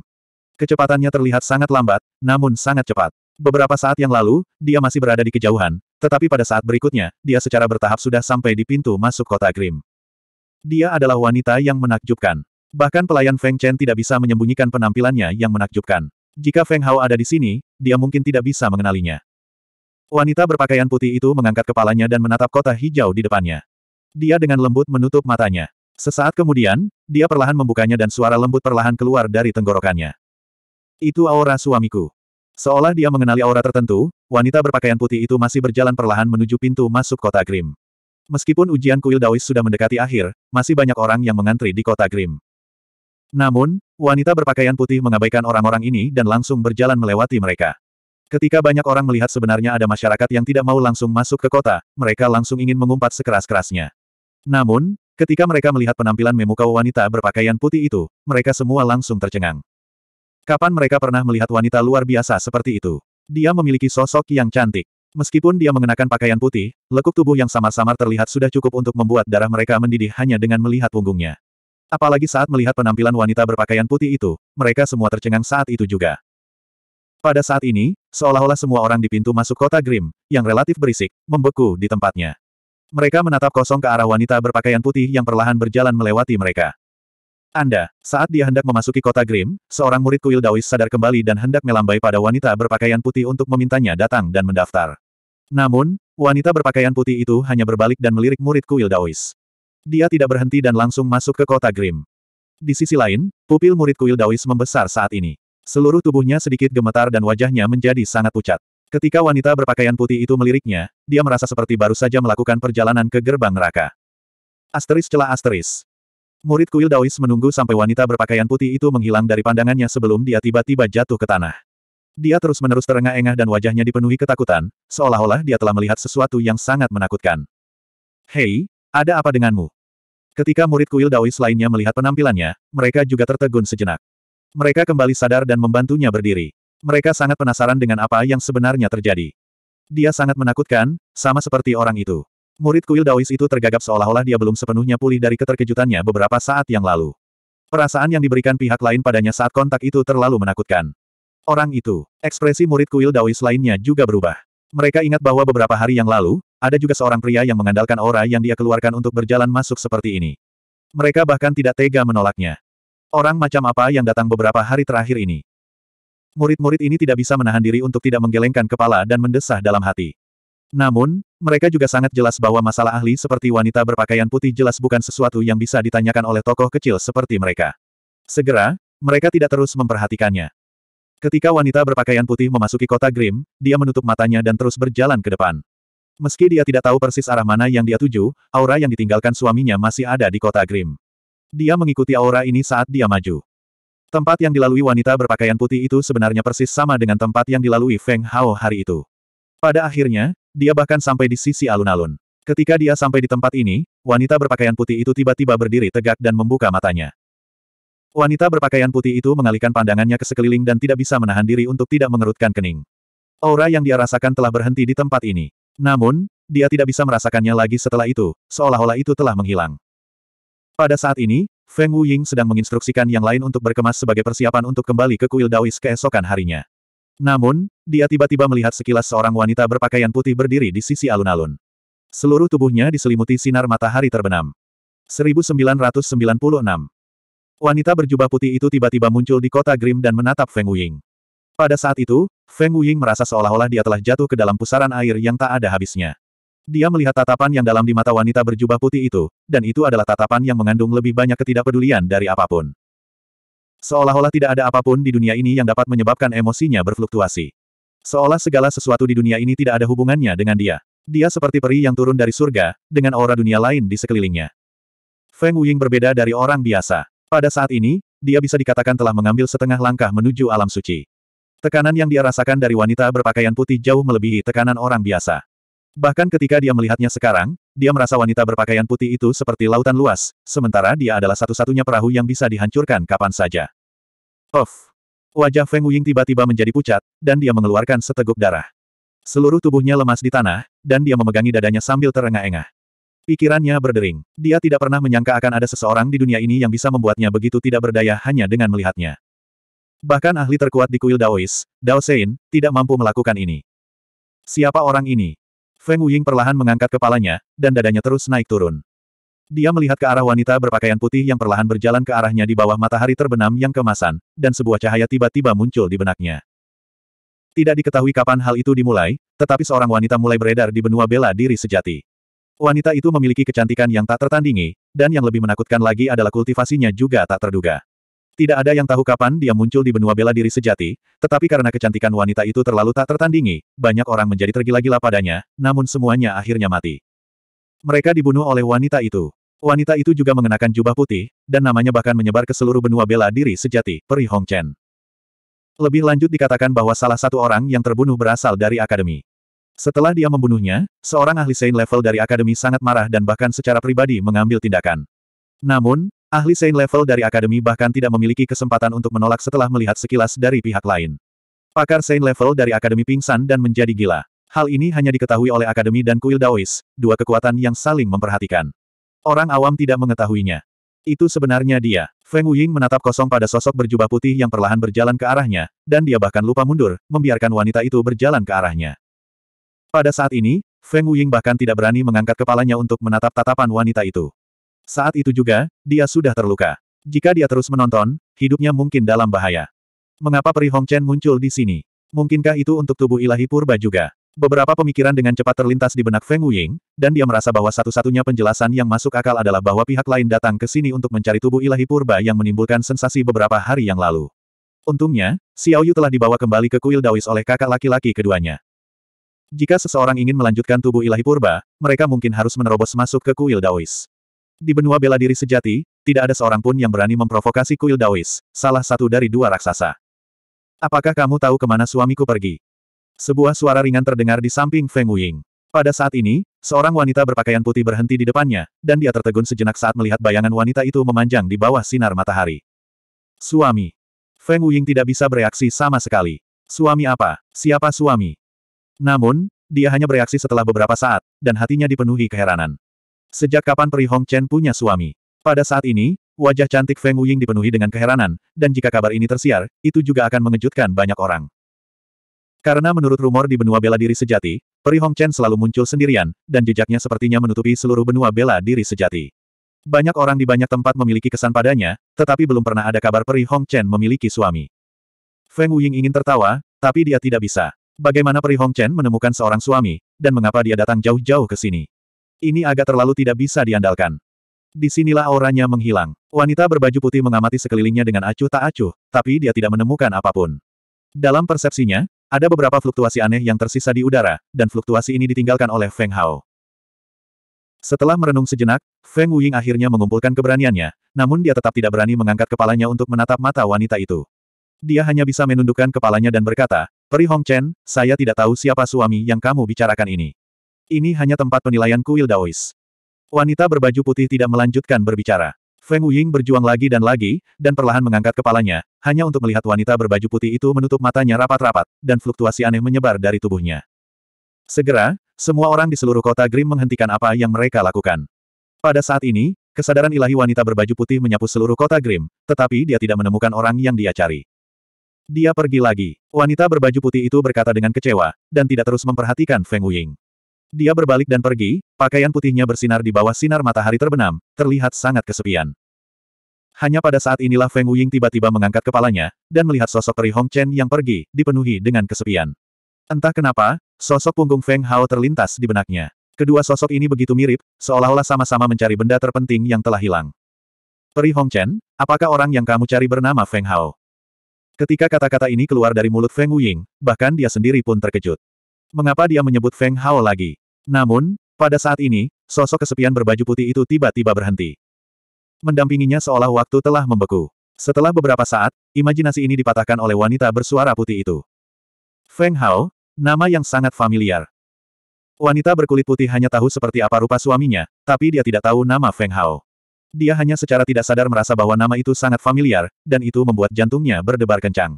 Kecepatannya terlihat sangat lambat, namun sangat cepat. Beberapa saat yang lalu, dia masih berada di kejauhan, tetapi pada saat berikutnya, dia secara bertahap sudah sampai di pintu masuk kota Grim. Dia adalah wanita yang menakjubkan. Bahkan pelayan Feng Chen tidak bisa menyembunyikan penampilannya yang menakjubkan. Jika Feng Hao ada di sini, dia mungkin tidak bisa mengenalinya. Wanita berpakaian putih itu mengangkat kepalanya dan menatap kota hijau di depannya. Dia dengan lembut menutup matanya. Sesaat kemudian, dia perlahan membukanya dan suara lembut perlahan keluar dari tenggorokannya. Itu aura suamiku. Seolah dia mengenali aura tertentu, wanita berpakaian putih itu masih berjalan perlahan menuju pintu masuk kota Grim. Meskipun ujian kuil Daois sudah mendekati akhir, masih banyak orang yang mengantri di kota Grim. Namun, wanita berpakaian putih mengabaikan orang-orang ini dan langsung berjalan melewati mereka. Ketika banyak orang melihat sebenarnya ada masyarakat yang tidak mau langsung masuk ke kota, mereka langsung ingin mengumpat sekeras-kerasnya. Namun, ketika mereka melihat penampilan memukau wanita berpakaian putih itu, mereka semua langsung tercengang. Kapan mereka pernah melihat wanita luar biasa seperti itu? Dia memiliki sosok yang cantik. Meskipun dia mengenakan pakaian putih, lekuk tubuh yang samar-samar terlihat sudah cukup untuk membuat darah mereka mendidih hanya dengan melihat punggungnya. Apalagi saat melihat penampilan wanita berpakaian putih itu, mereka semua tercengang saat itu juga. Pada saat ini, seolah-olah semua orang di pintu masuk kota Grim, yang relatif berisik, membeku di tempatnya. Mereka menatap kosong ke arah wanita berpakaian putih yang perlahan berjalan melewati mereka. Anda, saat dia hendak memasuki kota Grim, seorang murid kuil Daois sadar kembali dan hendak melambai pada wanita berpakaian putih untuk memintanya datang dan mendaftar. Namun, wanita berpakaian putih itu hanya berbalik dan melirik murid kuil Daois. Dia tidak berhenti dan langsung masuk ke kota Grim. Di sisi lain, pupil murid kuil Daois membesar saat ini. Seluruh tubuhnya sedikit gemetar dan wajahnya menjadi sangat pucat. Ketika wanita berpakaian putih itu meliriknya, dia merasa seperti baru saja melakukan perjalanan ke gerbang neraka. Asteris celah asteris. Murid kuil Daois menunggu sampai wanita berpakaian putih itu menghilang dari pandangannya sebelum dia tiba-tiba jatuh ke tanah. Dia terus-menerus terengah-engah dan wajahnya dipenuhi ketakutan, seolah-olah dia telah melihat sesuatu yang sangat menakutkan. Hei, ada apa denganmu? Ketika murid kuil Daois lainnya melihat penampilannya, mereka juga tertegun sejenak. Mereka kembali sadar dan membantunya berdiri. Mereka sangat penasaran dengan apa yang sebenarnya terjadi. Dia sangat menakutkan, sama seperti orang itu. Murid kuil Daois itu tergagap seolah-olah dia belum sepenuhnya pulih dari keterkejutannya beberapa saat yang lalu. Perasaan yang diberikan pihak lain padanya saat kontak itu terlalu menakutkan. Orang itu, ekspresi murid kuil Daois lainnya juga berubah. Mereka ingat bahwa beberapa hari yang lalu, ada juga seorang pria yang mengandalkan aura yang dia keluarkan untuk berjalan masuk seperti ini. Mereka bahkan tidak tega menolaknya. Orang macam apa yang datang beberapa hari terakhir ini? Murid-murid ini tidak bisa menahan diri untuk tidak menggelengkan kepala dan mendesah dalam hati. Namun, mereka juga sangat jelas bahwa masalah ahli seperti wanita berpakaian putih jelas bukan sesuatu yang bisa ditanyakan oleh tokoh kecil seperti mereka. Segera, mereka tidak terus memperhatikannya. Ketika wanita berpakaian putih memasuki kota Grim, dia menutup matanya dan terus berjalan ke depan. Meski dia tidak tahu persis arah mana yang dia tuju, aura yang ditinggalkan suaminya masih ada di kota Grim. Dia mengikuti aura ini saat dia maju. Tempat yang dilalui wanita berpakaian putih itu sebenarnya persis sama dengan tempat yang dilalui Feng Hao hari itu. Pada akhirnya, dia bahkan sampai di sisi alun-alun. Ketika dia sampai di tempat ini, wanita berpakaian putih itu tiba-tiba berdiri tegak dan membuka matanya. Wanita berpakaian putih itu mengalihkan pandangannya ke sekeliling dan tidak bisa menahan diri untuk tidak mengerutkan kening. Aura yang dia rasakan telah berhenti di tempat ini. Namun, dia tidak bisa merasakannya lagi setelah itu, seolah-olah itu telah menghilang. Pada saat ini, Feng Wuying sedang menginstruksikan yang lain untuk berkemas sebagai persiapan untuk kembali ke kuil Daois keesokan harinya. Namun, dia tiba-tiba melihat sekilas seorang wanita berpakaian putih berdiri di sisi alun-alun. Seluruh tubuhnya diselimuti sinar matahari terbenam. 1996 Wanita berjubah putih itu tiba-tiba muncul di kota Grim dan menatap Feng Wuying. Pada saat itu, Feng Wuying merasa seolah-olah dia telah jatuh ke dalam pusaran air yang tak ada habisnya. Dia melihat tatapan yang dalam di mata wanita berjubah putih itu, dan itu adalah tatapan yang mengandung lebih banyak ketidakpedulian dari apapun. Seolah-olah tidak ada apapun di dunia ini yang dapat menyebabkan emosinya berfluktuasi. Seolah segala sesuatu di dunia ini tidak ada hubungannya dengan dia. Dia seperti peri yang turun dari surga, dengan aura dunia lain di sekelilingnya. Feng Wuying berbeda dari orang biasa. Pada saat ini, dia bisa dikatakan telah mengambil setengah langkah menuju alam suci. Tekanan yang dia rasakan dari wanita berpakaian putih jauh melebihi tekanan orang biasa. Bahkan ketika dia melihatnya sekarang, dia merasa wanita berpakaian putih itu seperti lautan luas, sementara dia adalah satu-satunya perahu yang bisa dihancurkan kapan saja. Of! Wajah Feng Wuying tiba-tiba menjadi pucat, dan dia mengeluarkan seteguk darah. Seluruh tubuhnya lemas di tanah, dan dia memegangi dadanya sambil terengah-engah. Pikirannya berdering. Dia tidak pernah menyangka akan ada seseorang di dunia ini yang bisa membuatnya begitu tidak berdaya hanya dengan melihatnya. Bahkan ahli terkuat di kuil Daois, Dao Sein, tidak mampu melakukan ini. Siapa orang ini? Feng Wuying perlahan mengangkat kepalanya, dan dadanya terus naik turun. Dia melihat ke arah wanita berpakaian putih yang perlahan berjalan ke arahnya di bawah matahari terbenam yang kemasan, dan sebuah cahaya tiba-tiba muncul di benaknya. Tidak diketahui kapan hal itu dimulai, tetapi seorang wanita mulai beredar di benua bela diri sejati. Wanita itu memiliki kecantikan yang tak tertandingi, dan yang lebih menakutkan lagi adalah kultivasinya juga tak terduga. Tidak ada yang tahu kapan dia muncul di benua bela diri sejati, tetapi karena kecantikan wanita itu terlalu tak tertandingi, banyak orang menjadi tergila-gila padanya, namun semuanya akhirnya mati. Mereka dibunuh oleh wanita itu. Wanita itu juga mengenakan jubah putih, dan namanya bahkan menyebar ke seluruh benua bela diri sejati, Peri Hong Chen. Lebih lanjut dikatakan bahwa salah satu orang yang terbunuh berasal dari akademi. Setelah dia membunuhnya, seorang ahli Saint level dari akademi sangat marah dan bahkan secara pribadi mengambil tindakan. Namun, Ahli Saint level dari Akademi bahkan tidak memiliki kesempatan untuk menolak setelah melihat sekilas dari pihak lain. Pakar Saint level dari Akademi pingsan dan menjadi gila. Hal ini hanya diketahui oleh Akademi dan Kuil Daois, dua kekuatan yang saling memperhatikan. Orang awam tidak mengetahuinya. Itu sebenarnya dia. Feng Wuying menatap kosong pada sosok berjubah putih yang perlahan berjalan ke arahnya, dan dia bahkan lupa mundur, membiarkan wanita itu berjalan ke arahnya. Pada saat ini, Feng Wuying bahkan tidak berani mengangkat kepalanya untuk menatap tatapan wanita itu. Saat itu juga, dia sudah terluka. Jika dia terus menonton, hidupnya mungkin dalam bahaya. Mengapa Peri Chen muncul di sini? Mungkinkah itu untuk tubuh ilahi purba juga? Beberapa pemikiran dengan cepat terlintas di benak Feng Wuying, dan dia merasa bahwa satu-satunya penjelasan yang masuk akal adalah bahwa pihak lain datang ke sini untuk mencari tubuh ilahi purba yang menimbulkan sensasi beberapa hari yang lalu. Untungnya, Xiao Yu telah dibawa kembali ke kuil Dawis oleh kakak laki-laki keduanya. Jika seseorang ingin melanjutkan tubuh ilahi purba, mereka mungkin harus menerobos masuk ke kuil Daois. Di benua bela diri sejati, tidak ada seorang pun yang berani memprovokasi kuil Daois, salah satu dari dua raksasa. Apakah kamu tahu kemana suamiku pergi? Sebuah suara ringan terdengar di samping Feng Wuying. Pada saat ini, seorang wanita berpakaian putih berhenti di depannya, dan dia tertegun sejenak saat melihat bayangan wanita itu memanjang di bawah sinar matahari. Suami. Feng Wuying tidak bisa bereaksi sama sekali. Suami apa? Siapa suami? Namun, dia hanya bereaksi setelah beberapa saat, dan hatinya dipenuhi keheranan. Sejak kapan Pri Hong Chen punya suami? Pada saat ini, wajah cantik Feng Wuying dipenuhi dengan keheranan, dan jika kabar ini tersiar, itu juga akan mengejutkan banyak orang. Karena menurut rumor di benua bela diri sejati, Pri Hong Chen selalu muncul sendirian, dan jejaknya sepertinya menutupi seluruh benua bela diri sejati. Banyak orang di banyak tempat memiliki kesan padanya, tetapi belum pernah ada kabar Pri Hong Chen memiliki suami. Feng Wuying ingin tertawa, tapi dia tidak bisa. Bagaimana Pri Hong Chen menemukan seorang suami, dan mengapa dia datang jauh-jauh ke sini? Ini agak terlalu tidak bisa diandalkan. Disinilah auranya menghilang. Wanita berbaju putih mengamati sekelilingnya dengan acuh tak acuh, tapi dia tidak menemukan apapun. Dalam persepsinya, ada beberapa fluktuasi aneh yang tersisa di udara, dan fluktuasi ini ditinggalkan oleh Feng Hao. Setelah merenung sejenak, Feng Wuying akhirnya mengumpulkan keberaniannya, namun dia tetap tidak berani mengangkat kepalanya untuk menatap mata wanita itu. Dia hanya bisa menundukkan kepalanya dan berkata, Peri Hong Chen, saya tidak tahu siapa suami yang kamu bicarakan ini. Ini hanya tempat penilaian kuil Daois. Wanita berbaju putih tidak melanjutkan berbicara. Feng Wuying berjuang lagi dan lagi, dan perlahan mengangkat kepalanya, hanya untuk melihat wanita berbaju putih itu menutup matanya rapat-rapat, dan fluktuasi aneh menyebar dari tubuhnya. Segera, semua orang di seluruh kota Grim menghentikan apa yang mereka lakukan. Pada saat ini, kesadaran ilahi wanita berbaju putih menyapu seluruh kota Grim, tetapi dia tidak menemukan orang yang dia cari. Dia pergi lagi. Wanita berbaju putih itu berkata dengan kecewa, dan tidak terus memperhatikan Feng Wuying. Dia berbalik dan pergi, pakaian putihnya bersinar di bawah sinar matahari terbenam, terlihat sangat kesepian. Hanya pada saat inilah Feng Wuying tiba-tiba mengangkat kepalanya, dan melihat sosok Peri Hong Chen yang pergi, dipenuhi dengan kesepian. Entah kenapa, sosok punggung Feng Hao terlintas di benaknya. Kedua sosok ini begitu mirip, seolah-olah sama-sama mencari benda terpenting yang telah hilang. Peri Hong Chen, apakah orang yang kamu cari bernama Feng Hao? Ketika kata-kata ini keluar dari mulut Feng Wuying, bahkan dia sendiri pun terkejut. Mengapa dia menyebut Feng Hao lagi? Namun, pada saat ini, sosok kesepian berbaju putih itu tiba-tiba berhenti. Mendampinginya seolah waktu telah membeku. Setelah beberapa saat, imajinasi ini dipatahkan oleh wanita bersuara putih itu. Feng Hao, nama yang sangat familiar. Wanita berkulit putih hanya tahu seperti apa rupa suaminya, tapi dia tidak tahu nama Feng Hao. Dia hanya secara tidak sadar merasa bahwa nama itu sangat familiar, dan itu membuat jantungnya berdebar kencang.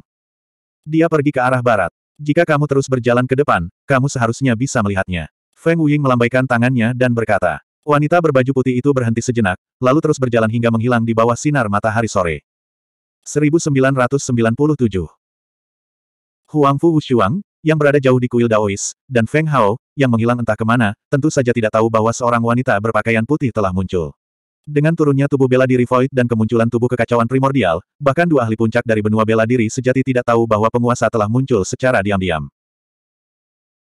Dia pergi ke arah barat. Jika kamu terus berjalan ke depan, kamu seharusnya bisa melihatnya. Feng Wuying melambaikan tangannya dan berkata, wanita berbaju putih itu berhenti sejenak, lalu terus berjalan hingga menghilang di bawah sinar matahari sore. 1997 Huang Fu Wuxuang, yang berada jauh di kuil Daois, dan Feng Hao, yang menghilang entah kemana, tentu saja tidak tahu bahwa seorang wanita berpakaian putih telah muncul. Dengan turunnya tubuh bela diri Void dan kemunculan tubuh kekacauan primordial, bahkan dua ahli puncak dari benua bela diri sejati tidak tahu bahwa penguasa telah muncul secara diam-diam.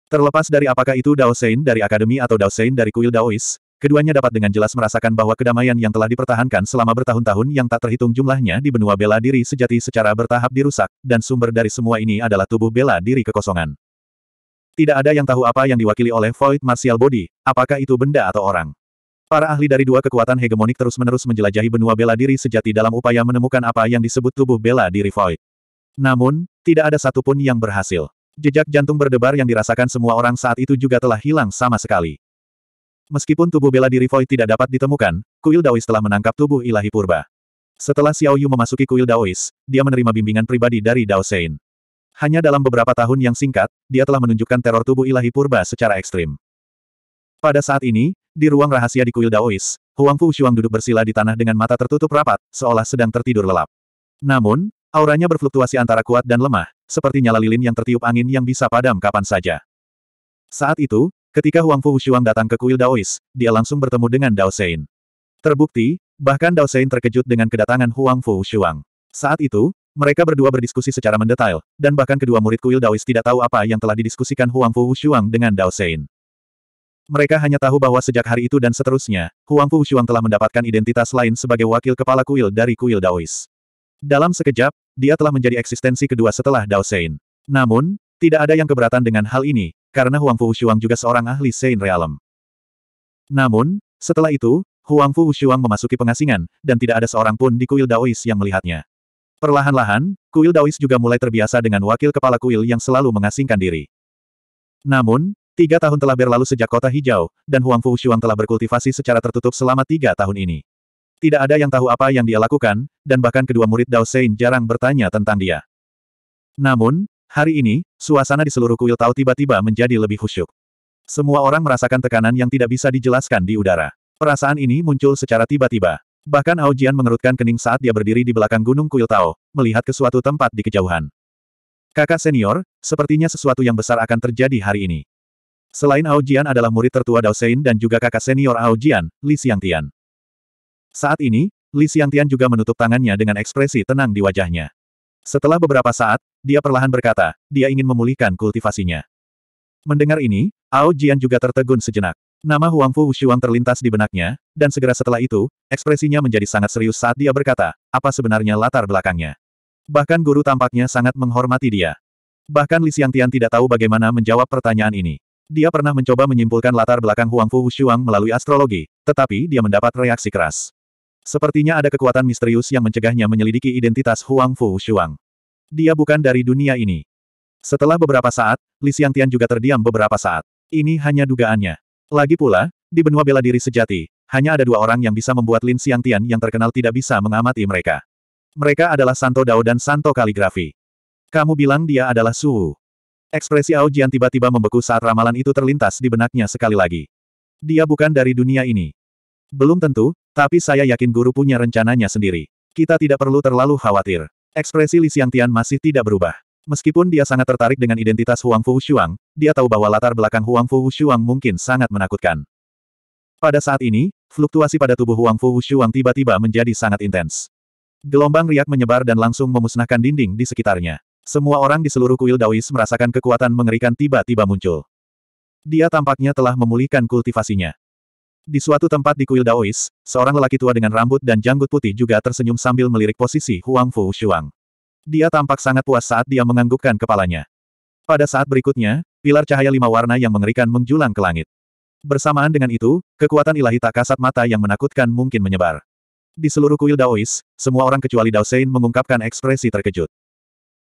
Terlepas dari apakah itu Dao Sein dari Akademi atau Dao Sein dari kuil Daois, keduanya dapat dengan jelas merasakan bahwa kedamaian yang telah dipertahankan selama bertahun-tahun yang tak terhitung jumlahnya di benua bela diri sejati secara bertahap dirusak, dan sumber dari semua ini adalah tubuh bela diri kekosongan. Tidak ada yang tahu apa yang diwakili oleh Void Martial Body, apakah itu benda atau orang. Para ahli dari dua kekuatan hegemonik terus-menerus menjelajahi benua bela diri sejati dalam upaya menemukan apa yang disebut tubuh bela diri void. Namun, tidak ada satupun yang berhasil. Jejak jantung berdebar yang dirasakan semua orang saat itu juga telah hilang sama sekali. Meskipun tubuh bela diri void tidak dapat ditemukan, kuil Daois telah menangkap tubuh ilahi purba. Setelah Xiao Yu memasuki kuil Daois, dia menerima bimbingan pribadi dari Dao Sein. Hanya dalam beberapa tahun yang singkat, dia telah menunjukkan teror tubuh ilahi purba secara ekstrim. Pada saat ini, di ruang rahasia di kuil Daois, Huangfu Shuang duduk bersila di tanah dengan mata tertutup rapat, seolah sedang tertidur lelap. Namun, auranya berfluktuasi antara kuat dan lemah, seperti nyala lilin yang tertiup angin yang bisa padam kapan saja. Saat itu, ketika Huangfu Shuang datang ke kuil Daois, dia langsung bertemu dengan Dao Sein. Terbukti, bahkan Dao Sein terkejut dengan kedatangan Huangfu Shuang. Saat itu, mereka berdua berdiskusi secara mendetail, dan bahkan kedua murid kuil Daois tidak tahu apa yang telah didiskusikan Huangfu Shuang dengan Dao Sein. Mereka hanya tahu bahwa sejak hari itu dan seterusnya, Huang Fu Shuang telah mendapatkan identitas lain sebagai wakil kepala kuil dari kuil Daois. Dalam sekejap, dia telah menjadi eksistensi kedua setelah Dao Sein. Namun, tidak ada yang keberatan dengan hal ini, karena Huang Fu Shuang juga seorang ahli Sein Realm. Namun, setelah itu, Huang Fu Shuang memasuki pengasingan, dan tidak ada seorang pun di kuil Daois yang melihatnya. Perlahan-lahan, kuil Daois juga mulai terbiasa dengan wakil kepala kuil yang selalu mengasingkan diri. Namun, Tiga tahun telah berlalu sejak kota hijau, dan Huang Fu Shuang telah berkultivasi secara tertutup selama tiga tahun ini. Tidak ada yang tahu apa yang dia lakukan, dan bahkan kedua murid Dao Sein jarang bertanya tentang dia. Namun, hari ini, suasana di seluruh kuil Tao tiba-tiba menjadi lebih khusyuk. Semua orang merasakan tekanan yang tidak bisa dijelaskan di udara. Perasaan ini muncul secara tiba-tiba. Bahkan Ao Jian mengerutkan kening saat dia berdiri di belakang gunung kuil Tao, melihat ke suatu tempat di kejauhan. Kakak senior, sepertinya sesuatu yang besar akan terjadi hari ini. Selain Ao Jian adalah murid tertua Dao Sein dan juga kakak senior Ao Jian, Li Xiangtian. Saat ini, Li Xiangtian juga menutup tangannya dengan ekspresi tenang di wajahnya. Setelah beberapa saat, dia perlahan berkata, dia ingin memulihkan kultivasinya. Mendengar ini, Ao Jian juga tertegun sejenak. Nama Huang Fu Wushuang terlintas di benaknya, dan segera setelah itu, ekspresinya menjadi sangat serius saat dia berkata, apa sebenarnya latar belakangnya. Bahkan guru tampaknya sangat menghormati dia. Bahkan Li Xiangtian tidak tahu bagaimana menjawab pertanyaan ini. Dia pernah mencoba menyimpulkan latar belakang Huang Fu Wushuang melalui astrologi, tetapi dia mendapat reaksi keras. Sepertinya ada kekuatan misterius yang mencegahnya menyelidiki identitas Huang Fu Wushuang. Dia bukan dari dunia ini. Setelah beberapa saat, Li Xiangtian juga terdiam beberapa saat. Ini hanya dugaannya. Lagi pula, di benua bela diri sejati, hanya ada dua orang yang bisa membuat Lin Xiangtian yang terkenal tidak bisa mengamati mereka. Mereka adalah Santo Dao dan Santo Kaligrafi. Kamu bilang dia adalah Su. Ekspresi Aujian tiba-tiba membeku saat ramalan itu terlintas di benaknya sekali lagi. Dia bukan dari dunia ini. Belum tentu, tapi saya yakin guru punya rencananya sendiri. Kita tidak perlu terlalu khawatir. Ekspresi Li Xiangtian masih tidak berubah. Meskipun dia sangat tertarik dengan identitas Huang Fu Shuang, dia tahu bahwa latar belakang Huang Fu Shuang mungkin sangat menakutkan. Pada saat ini, fluktuasi pada tubuh Huang Fu Shuang tiba-tiba menjadi sangat intens. Gelombang riak menyebar dan langsung memusnahkan dinding di sekitarnya. Semua orang di seluruh kuil Daois merasakan kekuatan mengerikan tiba-tiba muncul. Dia tampaknya telah memulihkan kultivasinya. Di suatu tempat di kuil Daois, seorang lelaki tua dengan rambut dan janggut putih juga tersenyum sambil melirik posisi Huang Fu Shuang. Dia tampak sangat puas saat dia menganggukkan kepalanya. Pada saat berikutnya, pilar cahaya lima warna yang mengerikan menjulang ke langit. Bersamaan dengan itu, kekuatan ilahi tak kasat mata yang menakutkan mungkin menyebar. Di seluruh kuil Daois, semua orang kecuali Dao Sein mengungkapkan ekspresi terkejut.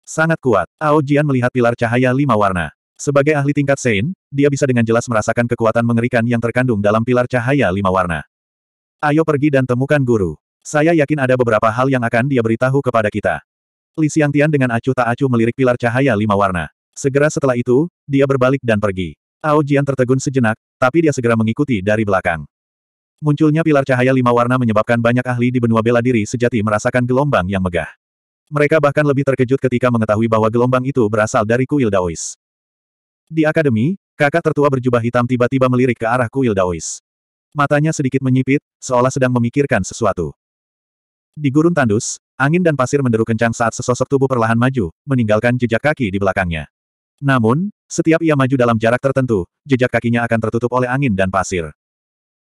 Sangat kuat. Ao Jian melihat pilar cahaya lima warna. Sebagai ahli tingkat Sein, dia bisa dengan jelas merasakan kekuatan mengerikan yang terkandung dalam pilar cahaya lima warna. Ayo pergi dan temukan guru. Saya yakin ada beberapa hal yang akan dia beritahu kepada kita. Li Xiangtian dengan acuh tak acuh melirik pilar cahaya lima warna. Segera setelah itu, dia berbalik dan pergi. Ao Jian tertegun sejenak, tapi dia segera mengikuti dari belakang. Munculnya pilar cahaya lima warna menyebabkan banyak ahli di benua bela diri sejati merasakan gelombang yang megah. Mereka bahkan lebih terkejut ketika mengetahui bahwa gelombang itu berasal dari kuil Daois. Di akademi, kakak tertua berjubah hitam tiba-tiba melirik ke arah kuil Daois. Matanya sedikit menyipit, seolah sedang memikirkan sesuatu. Di gurun tandus, angin dan pasir menderu kencang saat sesosok tubuh perlahan maju, meninggalkan jejak kaki di belakangnya. Namun, setiap ia maju dalam jarak tertentu, jejak kakinya akan tertutup oleh angin dan pasir.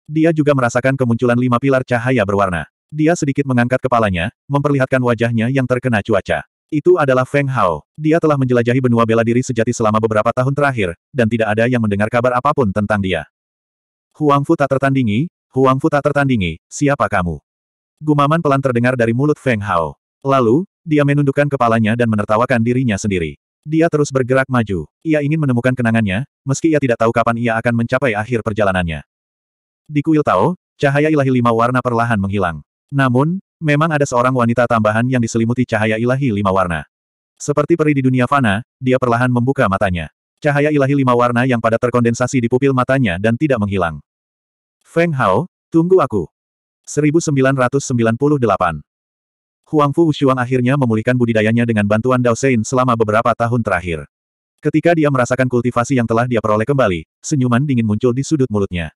Dia juga merasakan kemunculan lima pilar cahaya berwarna. Dia sedikit mengangkat kepalanya, memperlihatkan wajahnya yang terkena cuaca. Itu adalah Feng Hao. Dia telah menjelajahi benua bela diri sejati selama beberapa tahun terakhir, dan tidak ada yang mendengar kabar apapun tentang dia. Huang Fu tak tertandingi, Huang Fu tak tertandingi, siapa kamu? Gumaman pelan terdengar dari mulut Feng Hao. Lalu, dia menundukkan kepalanya dan menertawakan dirinya sendiri. Dia terus bergerak maju. Ia ingin menemukan kenangannya, meski ia tidak tahu kapan ia akan mencapai akhir perjalanannya. Di kuil Tao, cahaya ilahi lima warna perlahan menghilang. Namun, memang ada seorang wanita tambahan yang diselimuti cahaya ilahi lima warna. Seperti peri di dunia fana, dia perlahan membuka matanya. Cahaya ilahi lima warna yang pada terkondensasi di pupil matanya dan tidak menghilang. Feng Hao, tunggu aku. 1998 Huang Fu Wushuang akhirnya memulihkan budidayanya dengan bantuan Dao Sein selama beberapa tahun terakhir. Ketika dia merasakan kultivasi yang telah dia peroleh kembali, senyuman dingin muncul di sudut mulutnya.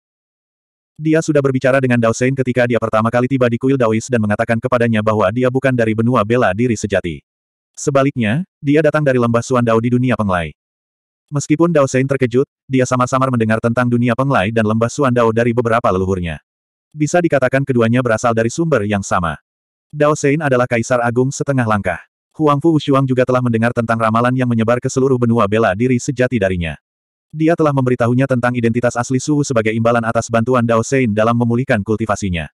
Dia sudah berbicara dengan Dao Sein ketika dia pertama kali tiba di kuil Daois dan mengatakan kepadanya bahwa dia bukan dari benua bela diri sejati. Sebaliknya, dia datang dari lembah Suan Dao di dunia penglai. Meskipun Dao Sein terkejut, dia samar-samar mendengar tentang dunia penglai dan lembah Suan Dao dari beberapa leluhurnya. Bisa dikatakan keduanya berasal dari sumber yang sama. Dao Sein adalah kaisar agung setengah langkah. Huangfu Wushuang juga telah mendengar tentang ramalan yang menyebar ke seluruh benua bela diri sejati darinya. Dia telah memberitahunya tentang identitas asli Suhu sebagai imbalan atas bantuan Dao Sein dalam memulihkan kultivasinya.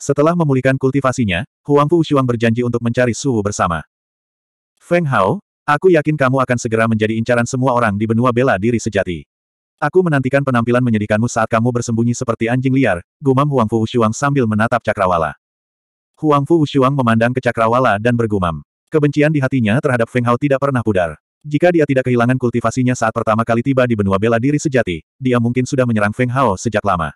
Setelah memulihkan kultivasinya, Huang Fu Shuang berjanji untuk mencari Suhu bersama. Feng Hao, aku yakin kamu akan segera menjadi incaran semua orang di benua bela diri sejati. Aku menantikan penampilan menyedihkanmu saat kamu bersembunyi seperti anjing liar, gumam Huang Fu Shuang sambil menatap Cakrawala. Huang Fu Shuang memandang ke Cakrawala dan bergumam. Kebencian di hatinya terhadap Feng Hao tidak pernah pudar. Jika dia tidak kehilangan kultivasinya saat pertama kali tiba di benua bela diri sejati, dia mungkin sudah menyerang Feng Hao sejak lama.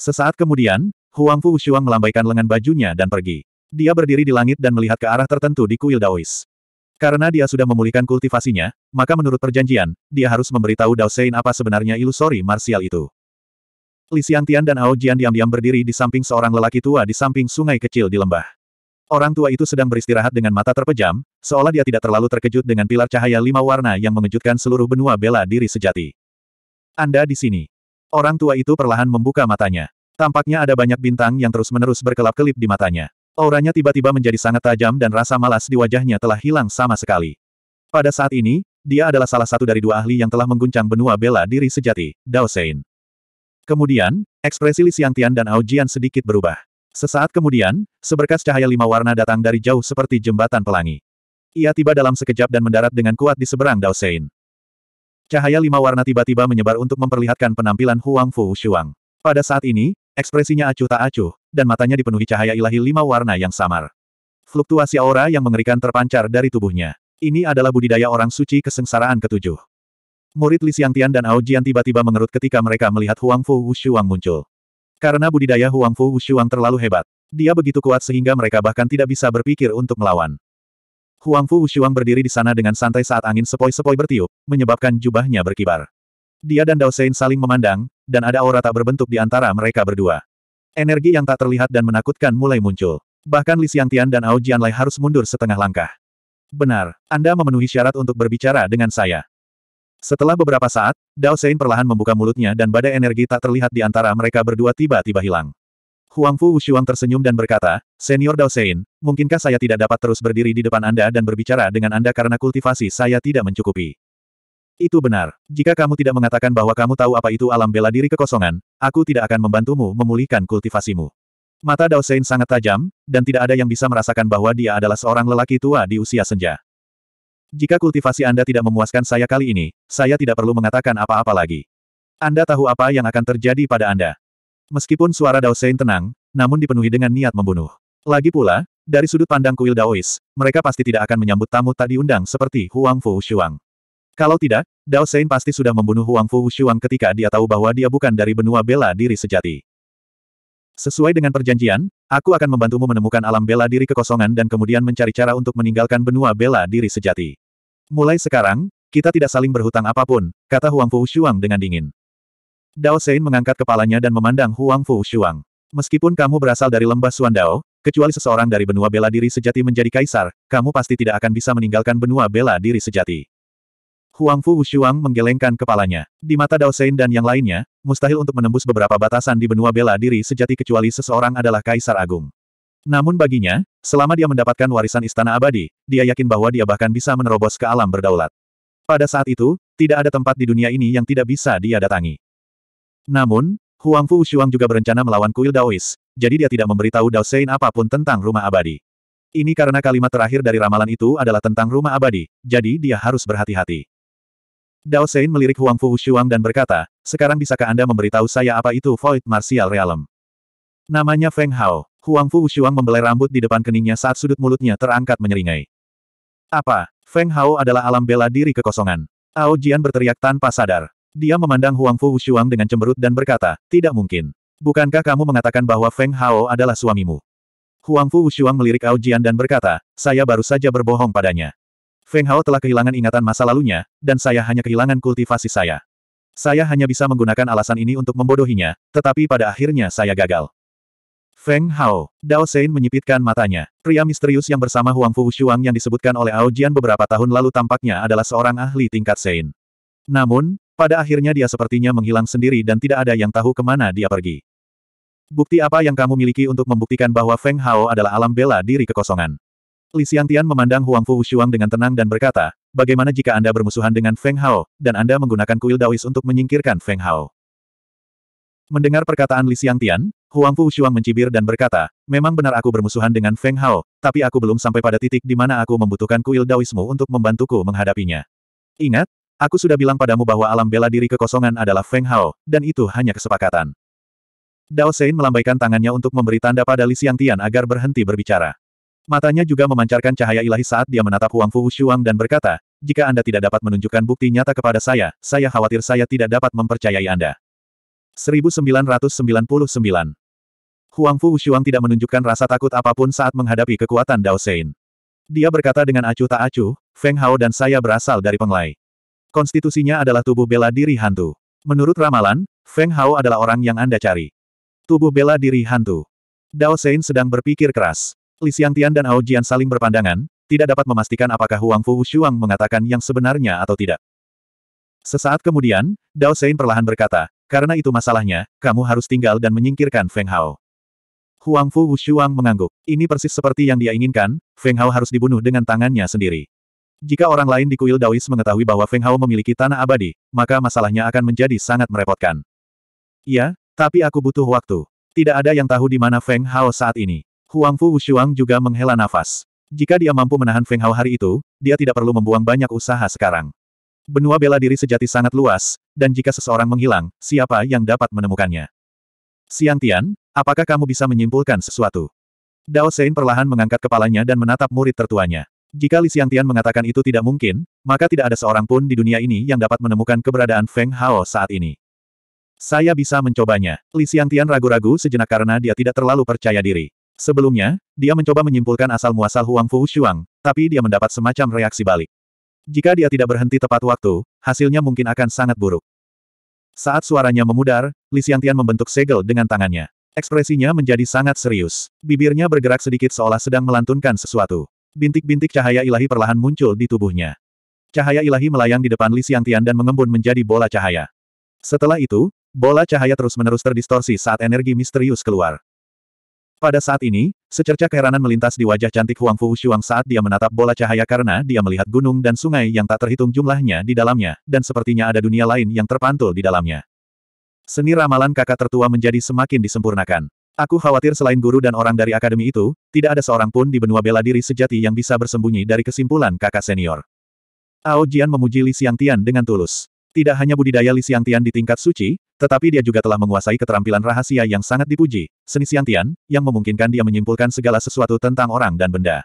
Sesaat kemudian, Huang Fu Shuang melambaikan lengan bajunya dan pergi. Dia berdiri di langit dan melihat ke arah tertentu di kuil Daois. Karena dia sudah memulihkan kultivasinya, maka menurut perjanjian, dia harus memberitahu Dao Sein apa sebenarnya ilusori marsial itu. Li Xiangtian dan Ao Jian diam-diam berdiri di samping seorang lelaki tua di samping sungai kecil di lembah. Orang tua itu sedang beristirahat dengan mata terpejam, seolah dia tidak terlalu terkejut dengan pilar cahaya lima warna yang mengejutkan seluruh benua bela diri sejati. Anda di sini. Orang tua itu perlahan membuka matanya. Tampaknya ada banyak bintang yang terus-menerus berkelap-kelip di matanya. Auranya tiba-tiba menjadi sangat tajam dan rasa malas di wajahnya telah hilang sama sekali. Pada saat ini, dia adalah salah satu dari dua ahli yang telah mengguncang benua bela diri sejati, Dao Sein. Kemudian, ekspresi Li Xiangtian dan Aujian sedikit berubah. Sesaat kemudian, seberkas cahaya lima warna datang dari jauh seperti jembatan pelangi. Ia tiba dalam sekejap dan mendarat dengan kuat di seberang Dao Sein. Cahaya lima warna tiba-tiba menyebar untuk memperlihatkan penampilan Huang Fu Shuang. Pada saat ini, ekspresinya acuh tak acuh, dan matanya dipenuhi cahaya ilahi lima warna yang samar. Fluktuasi aura yang mengerikan terpancar dari tubuhnya. Ini adalah budidaya orang suci kesengsaraan ketujuh. Murid Li Xiangtian dan Ao Jian tiba-tiba mengerut ketika mereka melihat Huang Fu Shuang muncul. Karena budidaya Huang Fu Wushuang terlalu hebat. Dia begitu kuat sehingga mereka bahkan tidak bisa berpikir untuk melawan. Huang Fu Wushuang berdiri di sana dengan santai saat angin sepoi-sepoi bertiup, menyebabkan jubahnya berkibar. Dia dan Dao Sein saling memandang, dan ada aura tak berbentuk di antara mereka berdua. Energi yang tak terlihat dan menakutkan mulai muncul. Bahkan Li Xiangtian dan Ao Jianlai harus mundur setengah langkah. Benar, Anda memenuhi syarat untuk berbicara dengan saya. Setelah beberapa saat, Dao Sein perlahan membuka mulutnya dan badai energi tak terlihat di antara mereka berdua tiba-tiba hilang. Huang Fu Wushuang tersenyum dan berkata, Senior Dao Sein, mungkinkah saya tidak dapat terus berdiri di depan Anda dan berbicara dengan Anda karena kultivasi saya tidak mencukupi? Itu benar. Jika kamu tidak mengatakan bahwa kamu tahu apa itu alam bela diri kekosongan, aku tidak akan membantumu memulihkan kultivasimu. Mata Dao Sein sangat tajam, dan tidak ada yang bisa merasakan bahwa dia adalah seorang lelaki tua di usia senja. Jika kultivasi Anda tidak memuaskan saya kali ini, saya tidak perlu mengatakan apa-apa lagi. Anda tahu apa yang akan terjadi pada Anda. Meskipun suara Dao Sein tenang, namun dipenuhi dengan niat membunuh. Lagi pula, dari sudut pandang kuil Daois, mereka pasti tidak akan menyambut tamu tak diundang seperti Huang Fu Shuang. Kalau tidak, Dao Sein pasti sudah membunuh Huang Fu Shuang ketika dia tahu bahwa dia bukan dari benua bela diri sejati. Sesuai dengan perjanjian, aku akan membantumu menemukan alam bela diri kekosongan dan kemudian mencari cara untuk meninggalkan benua bela diri sejati. Mulai sekarang, kita tidak saling berhutang apapun, kata Huang Fu Shuang dengan dingin. Dao Sein mengangkat kepalanya dan memandang Huang Fu Shuang. Meskipun kamu berasal dari lembah Suandao, kecuali seseorang dari benua bela diri sejati menjadi kaisar, kamu pasti tidak akan bisa meninggalkan benua bela diri sejati. Huang Fu Shuang menggelengkan kepalanya. Di mata Dao Sein dan yang lainnya, mustahil untuk menembus beberapa batasan di benua bela diri sejati kecuali seseorang adalah kaisar agung. Namun baginya, selama dia mendapatkan warisan istana abadi, dia yakin bahwa dia bahkan bisa menerobos ke alam berdaulat. Pada saat itu, tidak ada tempat di dunia ini yang tidak bisa dia datangi. Namun, Huang Fu Ushuang juga berencana melawan kuil Daois, jadi dia tidak memberitahu Dao Sein apapun tentang rumah abadi. Ini karena kalimat terakhir dari ramalan itu adalah tentang rumah abadi, jadi dia harus berhati-hati. Dao Sein melirik Huang Fu Shuang dan berkata, sekarang bisakah Anda memberitahu saya apa itu Void Martial Realm? Namanya Feng Hao. Huang Fu Wushuang membelai rambut di depan keningnya saat sudut mulutnya terangkat menyeringai. Apa? Feng Hao adalah alam bela diri kekosongan. Ao Jian berteriak tanpa sadar. Dia memandang Huang Fu Wushuang dengan cemberut dan berkata, tidak mungkin. Bukankah kamu mengatakan bahwa Feng Hao adalah suamimu? Huang Fu Wushuang melirik Ao Jian dan berkata, saya baru saja berbohong padanya. Feng Hao telah kehilangan ingatan masa lalunya, dan saya hanya kehilangan kultivasi saya. Saya hanya bisa menggunakan alasan ini untuk membodohinya, tetapi pada akhirnya saya gagal. Feng Hao. Dao Sein menyipitkan matanya. Pria misterius yang bersama Huang Fu Shuang yang disebutkan oleh Ao Jian beberapa tahun lalu tampaknya adalah seorang ahli tingkat Sein. Namun, pada akhirnya dia sepertinya menghilang sendiri dan tidak ada yang tahu kemana dia pergi. Bukti apa yang kamu miliki untuk membuktikan bahwa Feng Hao adalah alam bela diri kekosongan? Li Xiangtian memandang Huang Fu Shuang dengan tenang dan berkata, bagaimana jika Anda bermusuhan dengan Feng Hao, dan Anda menggunakan kuil Daois untuk menyingkirkan Feng Hao? Mendengar perkataan Li Xiangtian, Huang Fu Shuang mencibir dan berkata, memang benar aku bermusuhan dengan Feng Hao, tapi aku belum sampai pada titik di mana aku membutuhkan kuil Daoismu untuk membantuku menghadapinya. Ingat, aku sudah bilang padamu bahwa alam bela diri kekosongan adalah Feng Hao, dan itu hanya kesepakatan. Dao Sein melambaikan tangannya untuk memberi tanda pada Li Xiang Tian agar berhenti berbicara. Matanya juga memancarkan cahaya ilahi saat dia menatap Huang Fu Shuang dan berkata, jika Anda tidak dapat menunjukkan bukti nyata kepada saya, saya khawatir saya tidak dapat mempercayai Anda. 1999 Huang Fu Wushuang tidak menunjukkan rasa takut apapun saat menghadapi kekuatan Dao Sein. Dia berkata dengan acuh tak acuh, Feng Hao dan saya berasal dari Penglai. Konstitusinya adalah tubuh bela diri hantu. Menurut ramalan, Feng Hao adalah orang yang Anda cari. Tubuh bela diri hantu. Dao Sein sedang berpikir keras. Li Xiangtian dan Ao Jian saling berpandangan, tidak dapat memastikan apakah Huang Fu Wushuang mengatakan yang sebenarnya atau tidak. Sesaat kemudian, Dao Sein perlahan berkata, karena itu masalahnya, kamu harus tinggal dan menyingkirkan Feng Hao. Huang Fu Wushuang mengangguk. Ini persis seperti yang dia inginkan, Feng Hao harus dibunuh dengan tangannya sendiri. Jika orang lain di kuil Daois mengetahui bahwa Feng Hao memiliki tanah abadi, maka masalahnya akan menjadi sangat merepotkan. Iya, tapi aku butuh waktu. Tidak ada yang tahu di mana Feng Hao saat ini. Huang Fu Wushuang juga menghela nafas. Jika dia mampu menahan Feng Hao hari itu, dia tidak perlu membuang banyak usaha sekarang. Benua bela diri sejati sangat luas, dan jika seseorang menghilang, siapa yang dapat menemukannya? Tian, apakah kamu bisa menyimpulkan sesuatu? Dao Sein perlahan mengangkat kepalanya dan menatap murid tertuanya. Jika Li Tian mengatakan itu tidak mungkin, maka tidak ada seorang pun di dunia ini yang dapat menemukan keberadaan Feng Hao saat ini. Saya bisa mencobanya. Li Tian ragu-ragu sejenak karena dia tidak terlalu percaya diri. Sebelumnya, dia mencoba menyimpulkan asal-muasal Huang Fu Shuang, tapi dia mendapat semacam reaksi balik. Jika dia tidak berhenti tepat waktu, hasilnya mungkin akan sangat buruk. Saat suaranya memudar, Li Xiangtian membentuk segel dengan tangannya. Ekspresinya menjadi sangat serius. Bibirnya bergerak sedikit seolah sedang melantunkan sesuatu. Bintik-bintik cahaya ilahi perlahan muncul di tubuhnya. Cahaya ilahi melayang di depan Li Xiangtian dan mengembun menjadi bola cahaya. Setelah itu, bola cahaya terus-menerus terdistorsi saat energi misterius keluar. Pada saat ini, secerca keheranan melintas di wajah cantik Huang Fu Shuang saat dia menatap bola cahaya karena dia melihat gunung dan sungai yang tak terhitung jumlahnya di dalamnya, dan sepertinya ada dunia lain yang terpantul di dalamnya. Seni ramalan kakak tertua menjadi semakin disempurnakan. Aku khawatir selain guru dan orang dari akademi itu, tidak ada seorang pun di benua bela diri sejati yang bisa bersembunyi dari kesimpulan kakak senior. Ao Jian memuji Li Xiangtian dengan tulus. Tidak hanya budidaya Li Xiangtian di tingkat suci, tetapi dia juga telah menguasai keterampilan rahasia yang sangat dipuji, seni siantian, yang memungkinkan dia menyimpulkan segala sesuatu tentang orang dan benda.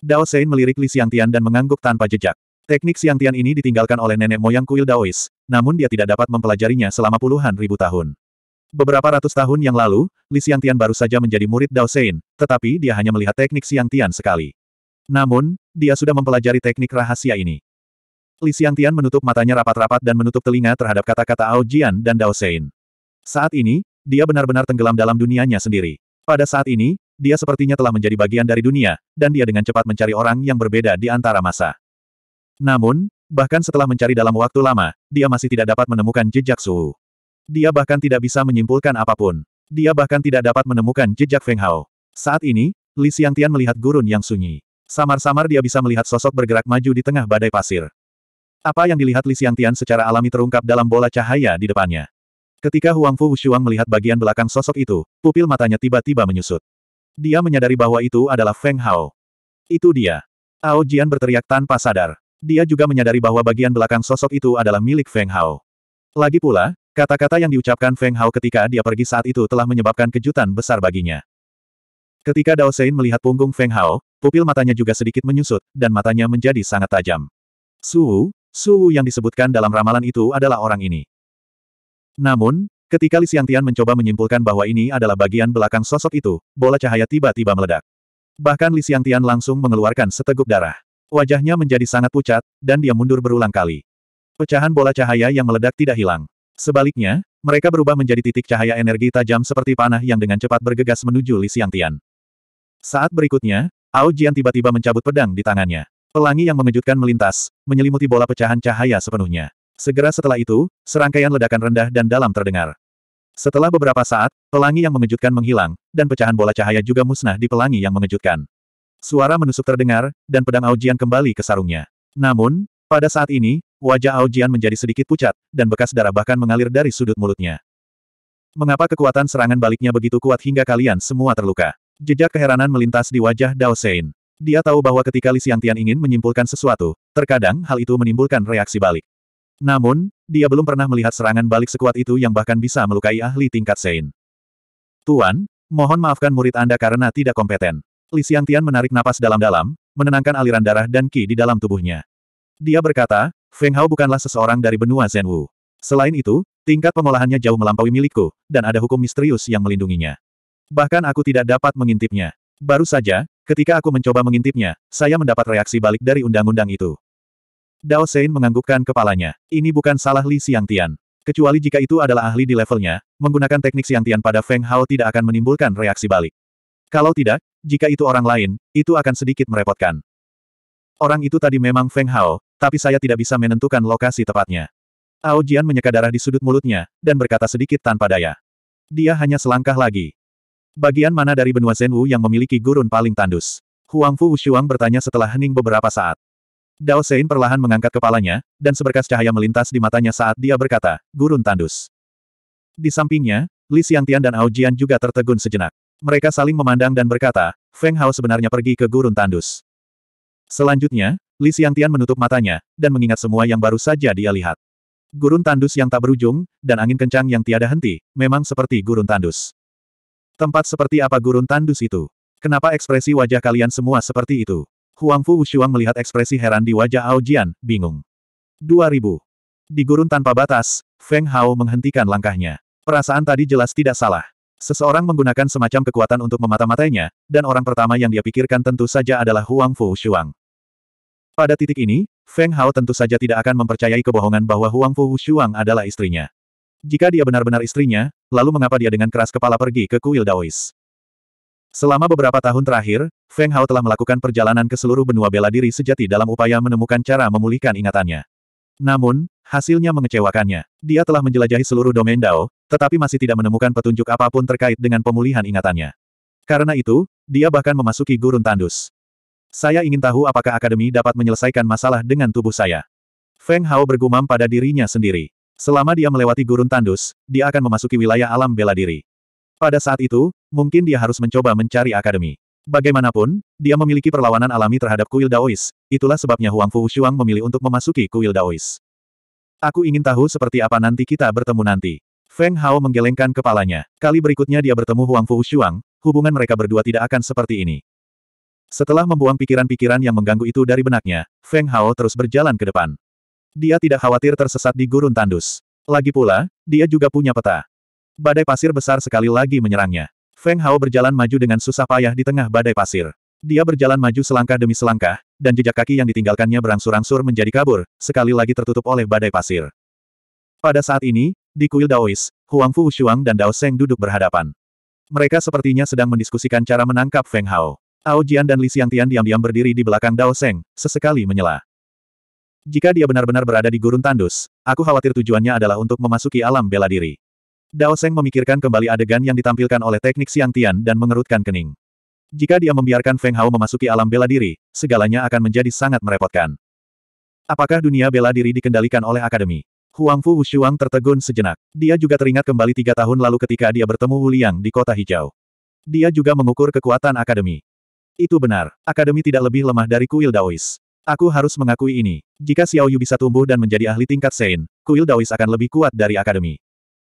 Dao Sein melirik Li Xiangtian dan mengangguk tanpa jejak. Teknik siantian ini ditinggalkan oleh nenek moyang kuil Daois, namun dia tidak dapat mempelajarinya selama puluhan ribu tahun. Beberapa ratus tahun yang lalu, Li Xiangtian baru saja menjadi murid Dao Sein, tetapi dia hanya melihat teknik siantian sekali. Namun, dia sudah mempelajari teknik rahasia ini. Li Xiangtian menutup matanya rapat-rapat dan menutup telinga terhadap kata-kata Ao Jian dan Dao Sein. Saat ini, dia benar-benar tenggelam dalam dunianya sendiri. Pada saat ini, dia sepertinya telah menjadi bagian dari dunia, dan dia dengan cepat mencari orang yang berbeda di antara masa. Namun, bahkan setelah mencari dalam waktu lama, dia masih tidak dapat menemukan jejak Suhu. Dia bahkan tidak bisa menyimpulkan apapun. Dia bahkan tidak dapat menemukan jejak Feng Hao. Saat ini, Li Xiangtian melihat gurun yang sunyi. Samar-samar dia bisa melihat sosok bergerak maju di tengah badai pasir. Apa yang dilihat Li Xiangtian secara alami terungkap dalam bola cahaya di depannya. Ketika Huang Fu Wushuang melihat bagian belakang sosok itu, pupil matanya tiba-tiba menyusut. Dia menyadari bahwa itu adalah Feng Hao. Itu dia. Ao Jian berteriak tanpa sadar. Dia juga menyadari bahwa bagian belakang sosok itu adalah milik Feng Hao. Lagi pula, kata-kata yang diucapkan Feng Hao ketika dia pergi saat itu telah menyebabkan kejutan besar baginya. Ketika Dao Sein melihat punggung Feng Hao, pupil matanya juga sedikit menyusut, dan matanya menjadi sangat tajam. Su. Su yang disebutkan dalam ramalan itu adalah orang ini. Namun, ketika Li Xiangtian mencoba menyimpulkan bahwa ini adalah bagian belakang sosok itu, bola cahaya tiba-tiba meledak. Bahkan Li Xiangtian langsung mengeluarkan seteguk darah. Wajahnya menjadi sangat pucat, dan dia mundur berulang kali. Pecahan bola cahaya yang meledak tidak hilang. Sebaliknya, mereka berubah menjadi titik cahaya energi tajam seperti panah yang dengan cepat bergegas menuju Li Xiangtian. Saat berikutnya, Ao Jian tiba-tiba mencabut pedang di tangannya. Pelangi yang mengejutkan melintas, menyelimuti bola pecahan cahaya sepenuhnya. Segera setelah itu, serangkaian ledakan rendah dan dalam terdengar. Setelah beberapa saat, pelangi yang mengejutkan menghilang, dan pecahan bola cahaya juga musnah di pelangi yang mengejutkan. Suara menusuk terdengar, dan pedang Aujian kembali ke sarungnya. Namun, pada saat ini, wajah Aujian menjadi sedikit pucat, dan bekas darah bahkan mengalir dari sudut mulutnya. Mengapa kekuatan serangan baliknya begitu kuat hingga kalian semua terluka? Jejak keheranan melintas di wajah Dao Sein. Dia tahu bahwa ketika Li Xiangtian ingin menyimpulkan sesuatu, terkadang hal itu menimbulkan reaksi balik. Namun, dia belum pernah melihat serangan balik sekuat itu yang bahkan bisa melukai ahli tingkat Sein. Tuan, mohon maafkan murid Anda karena tidak kompeten. Li Xiangtian menarik napas dalam-dalam, menenangkan aliran darah dan ki di dalam tubuhnya. Dia berkata, Feng Hao bukanlah seseorang dari benua Zhenwu. Selain itu, tingkat pengolahannya jauh melampaui milikku, dan ada hukum misterius yang melindunginya. Bahkan aku tidak dapat mengintipnya. Baru saja, Ketika aku mencoba mengintipnya, saya mendapat reaksi balik dari undang-undang itu. Dao Sein menganggukkan kepalanya. Ini bukan salah Li Tian, Kecuali jika itu adalah ahli di levelnya, menggunakan teknik Tian pada Feng Hao tidak akan menimbulkan reaksi balik. Kalau tidak, jika itu orang lain, itu akan sedikit merepotkan. Orang itu tadi memang Feng Hao, tapi saya tidak bisa menentukan lokasi tepatnya. Ao Jian menyeka darah di sudut mulutnya, dan berkata sedikit tanpa daya. Dia hanya selangkah lagi. Bagian mana dari benua Zenwu yang memiliki gurun paling tandus? Huang Fu Ushuang bertanya setelah hening beberapa saat. Dao Sein perlahan mengangkat kepalanya, dan seberkas cahaya melintas di matanya saat dia berkata, gurun tandus. Di sampingnya, Li Xiangtian dan Ao Jian juga tertegun sejenak. Mereka saling memandang dan berkata, Feng Hao sebenarnya pergi ke gurun tandus. Selanjutnya, Li Xiangtian menutup matanya, dan mengingat semua yang baru saja dia lihat. Gurun tandus yang tak berujung, dan angin kencang yang tiada henti, memang seperti gurun tandus. Tempat seperti apa gurun tandus itu? Kenapa ekspresi wajah kalian semua seperti itu? Huangfu Wushuang melihat ekspresi heran di wajah Ao Jian, bingung. 2000. Di gurun tanpa batas, Feng Hao menghentikan langkahnya. Perasaan tadi jelas tidak salah. Seseorang menggunakan semacam kekuatan untuk memata-matainya, dan orang pertama yang dia pikirkan tentu saja adalah Huang Fu Shuang. Pada titik ini, Feng Hao tentu saja tidak akan mempercayai kebohongan bahwa Huang Fu Shuang adalah istrinya. Jika dia benar-benar istrinya, lalu mengapa dia dengan keras kepala pergi ke kuil Daois? Selama beberapa tahun terakhir, Feng Hao telah melakukan perjalanan ke seluruh benua bela diri sejati dalam upaya menemukan cara memulihkan ingatannya. Namun, hasilnya mengecewakannya. Dia telah menjelajahi seluruh domain Dao, tetapi masih tidak menemukan petunjuk apapun terkait dengan pemulihan ingatannya. Karena itu, dia bahkan memasuki gurun tandus. Saya ingin tahu apakah akademi dapat menyelesaikan masalah dengan tubuh saya. Feng Hao bergumam pada dirinya sendiri. Selama dia melewati gurun tandus, dia akan memasuki wilayah alam bela diri. Pada saat itu, mungkin dia harus mencoba mencari akademi. Bagaimanapun, dia memiliki perlawanan alami terhadap kuil Daois, itulah sebabnya Huang Fu Shuang memilih untuk memasuki kuil Daois. Aku ingin tahu seperti apa nanti kita bertemu nanti. Feng Hao menggelengkan kepalanya. Kali berikutnya dia bertemu Huang Fu Shuang, hubungan mereka berdua tidak akan seperti ini. Setelah membuang pikiran-pikiran yang mengganggu itu dari benaknya, Feng Hao terus berjalan ke depan. Dia tidak khawatir tersesat di gurun tandus. Lagi pula, dia juga punya peta. Badai pasir besar sekali lagi menyerangnya. Feng Hao berjalan maju dengan susah payah di tengah badai pasir. Dia berjalan maju selangkah demi selangkah, dan jejak kaki yang ditinggalkannya berangsur-angsur menjadi kabur, sekali lagi tertutup oleh badai pasir. Pada saat ini, di kuil Daois, Huang Fu Shuang dan Dao Seng duduk berhadapan. Mereka sepertinya sedang mendiskusikan cara menangkap Feng Hao. Ao Jian dan Li Xiangtian diam-diam berdiri di belakang Dao Seng, sesekali menyela. Jika dia benar-benar berada di gurun tandus, aku khawatir tujuannya adalah untuk memasuki alam bela diri. Dao Seng memikirkan kembali adegan yang ditampilkan oleh teknik Siang Tian dan mengerutkan kening. Jika dia membiarkan Feng Hao memasuki alam bela diri, segalanya akan menjadi sangat merepotkan. Apakah dunia bela diri dikendalikan oleh akademi? Huang Fu Wushuang tertegun sejenak. Dia juga teringat kembali tiga tahun lalu ketika dia bertemu Wu Liang di kota hijau. Dia juga mengukur kekuatan akademi. Itu benar, akademi tidak lebih lemah dari kuil Daois. Aku harus mengakui ini. Jika Xiao Yu bisa tumbuh dan menjadi ahli tingkat Sein, kuil Daois akan lebih kuat dari akademi.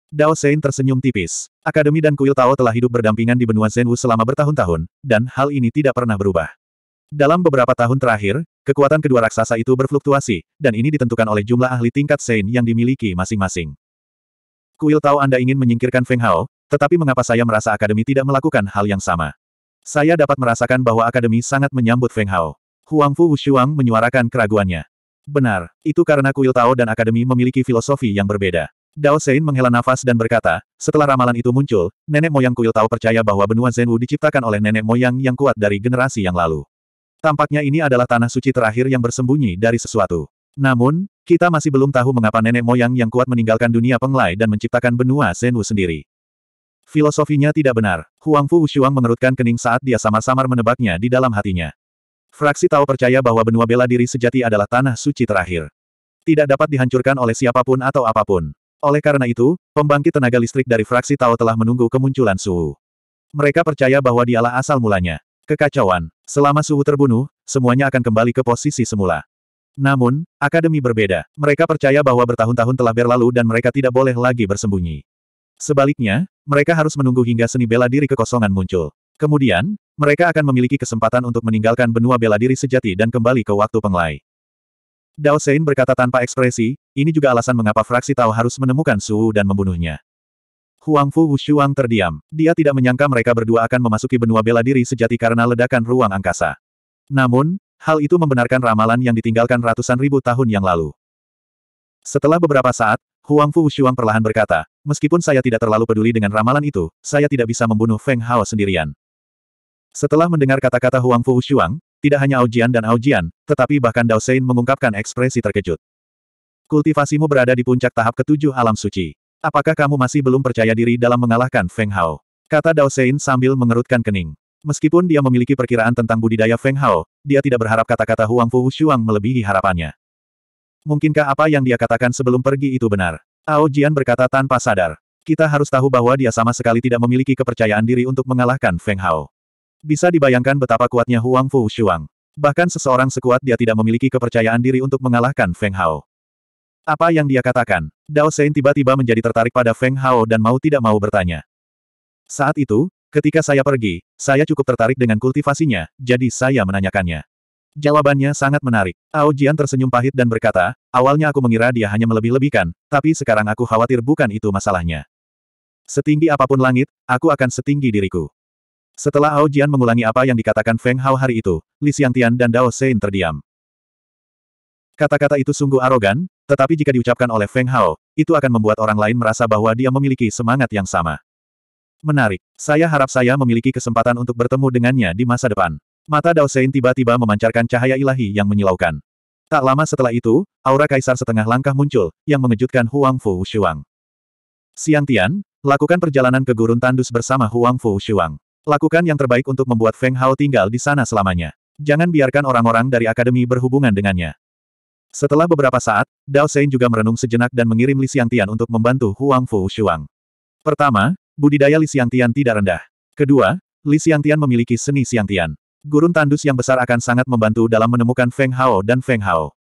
Dao Sein tersenyum tipis. Akademi dan kuil Tao telah hidup berdampingan di benua Zenwu selama bertahun-tahun, dan hal ini tidak pernah berubah. Dalam beberapa tahun terakhir, kekuatan kedua raksasa itu berfluktuasi, dan ini ditentukan oleh jumlah ahli tingkat Sein yang dimiliki masing-masing. Kuil Tao Anda ingin menyingkirkan Feng Hao, tetapi mengapa saya merasa akademi tidak melakukan hal yang sama? Saya dapat merasakan bahwa akademi sangat menyambut Feng Hao. Huang Fu Wushuang menyuarakan keraguannya. Benar, itu karena kuil Tao dan Akademi memiliki filosofi yang berbeda. Dao Sein menghela nafas dan berkata, setelah ramalan itu muncul, nenek moyang kuil Tao percaya bahwa benua Zenwu diciptakan oleh nenek moyang yang kuat dari generasi yang lalu. Tampaknya ini adalah tanah suci terakhir yang bersembunyi dari sesuatu. Namun, kita masih belum tahu mengapa nenek moyang yang kuat meninggalkan dunia penglai dan menciptakan benua Zenwu sendiri. Filosofinya tidak benar. Huang Fu Wushuang mengerutkan kening saat dia samar-samar menebaknya di dalam hatinya. Fraksi Tao percaya bahwa benua bela diri sejati adalah tanah suci terakhir. Tidak dapat dihancurkan oleh siapapun atau apapun. Oleh karena itu, pembangkit tenaga listrik dari fraksi Tao telah menunggu kemunculan Suhu. Mereka percaya bahwa dialah asal mulanya. Kekacauan. Selama Suhu terbunuh, semuanya akan kembali ke posisi semula. Namun, akademi berbeda. Mereka percaya bahwa bertahun-tahun telah berlalu dan mereka tidak boleh lagi bersembunyi. Sebaliknya, mereka harus menunggu hingga seni bela diri kekosongan muncul. Kemudian, mereka akan memiliki kesempatan untuk meninggalkan benua bela diri sejati dan kembali ke waktu penglai. Dao Sein berkata tanpa ekspresi, ini juga alasan mengapa fraksi Tao harus menemukan Suwu dan membunuhnya. Huang Fu Wushuang terdiam. Dia tidak menyangka mereka berdua akan memasuki benua bela diri sejati karena ledakan ruang angkasa. Namun, hal itu membenarkan ramalan yang ditinggalkan ratusan ribu tahun yang lalu. Setelah beberapa saat, Huang Fu Wushuang perlahan berkata, meskipun saya tidak terlalu peduli dengan ramalan itu, saya tidak bisa membunuh Feng Hao sendirian. Setelah mendengar kata-kata Huang Fu Xuang, tidak hanya Aujian dan Aujian, tetapi bahkan Dao Sein mengungkapkan ekspresi terkejut. Kultivasimu berada di puncak tahap ketujuh alam suci. Apakah kamu masih belum percaya diri dalam mengalahkan Feng Hao? Kata Dao Sein sambil mengerutkan kening. Meskipun dia memiliki perkiraan tentang budidaya Feng Hao, dia tidak berharap kata-kata Huang Fu Xuang melebihi harapannya. Mungkinkah apa yang dia katakan sebelum pergi itu benar? Ao Jian berkata tanpa sadar. Kita harus tahu bahwa dia sama sekali tidak memiliki kepercayaan diri untuk mengalahkan Feng Hao. Bisa dibayangkan betapa kuatnya Huang Fu Shuang. Bahkan seseorang sekuat dia tidak memiliki kepercayaan diri untuk mengalahkan Feng Hao. Apa yang dia katakan? Dao Sein tiba-tiba menjadi tertarik pada Feng Hao dan mau tidak mau bertanya. Saat itu, ketika saya pergi, saya cukup tertarik dengan kultivasinya, jadi saya menanyakannya. Jawabannya sangat menarik. Ao Jian tersenyum pahit dan berkata, awalnya aku mengira dia hanya melebih-lebihkan, tapi sekarang aku khawatir bukan itu masalahnya. Setinggi apapun langit, aku akan setinggi diriku. Setelah Hao Jian mengulangi apa yang dikatakan Feng Hao hari itu, Li Xiangtian dan Dao Sein terdiam. Kata-kata itu sungguh arogan, tetapi jika diucapkan oleh Feng Hao, itu akan membuat orang lain merasa bahwa dia memiliki semangat yang sama. Menarik. Saya harap saya memiliki kesempatan untuk bertemu dengannya di masa depan. Mata Dao Sein tiba-tiba memancarkan cahaya ilahi yang menyilaukan. Tak lama setelah itu, aura kaisar setengah langkah muncul, yang mengejutkan Huang Fu Shuang. Xiang Tian, lakukan perjalanan ke Gurun Tandus bersama Huang Fu Shuang. Lakukan yang terbaik untuk membuat Feng Hao tinggal di sana selamanya. Jangan biarkan orang-orang dari akademi berhubungan dengannya. Setelah beberapa saat, Dao Sein juga merenung sejenak dan mengirim Li Xiang Tian untuk membantu Huang Fu Shuang. Pertama, budidaya Li Xiang Tian tidak rendah. Kedua, Li Xiang Tian memiliki seni Xiang Tian. Gurun tandus yang besar akan sangat membantu dalam menemukan Feng Hao dan Feng Hao.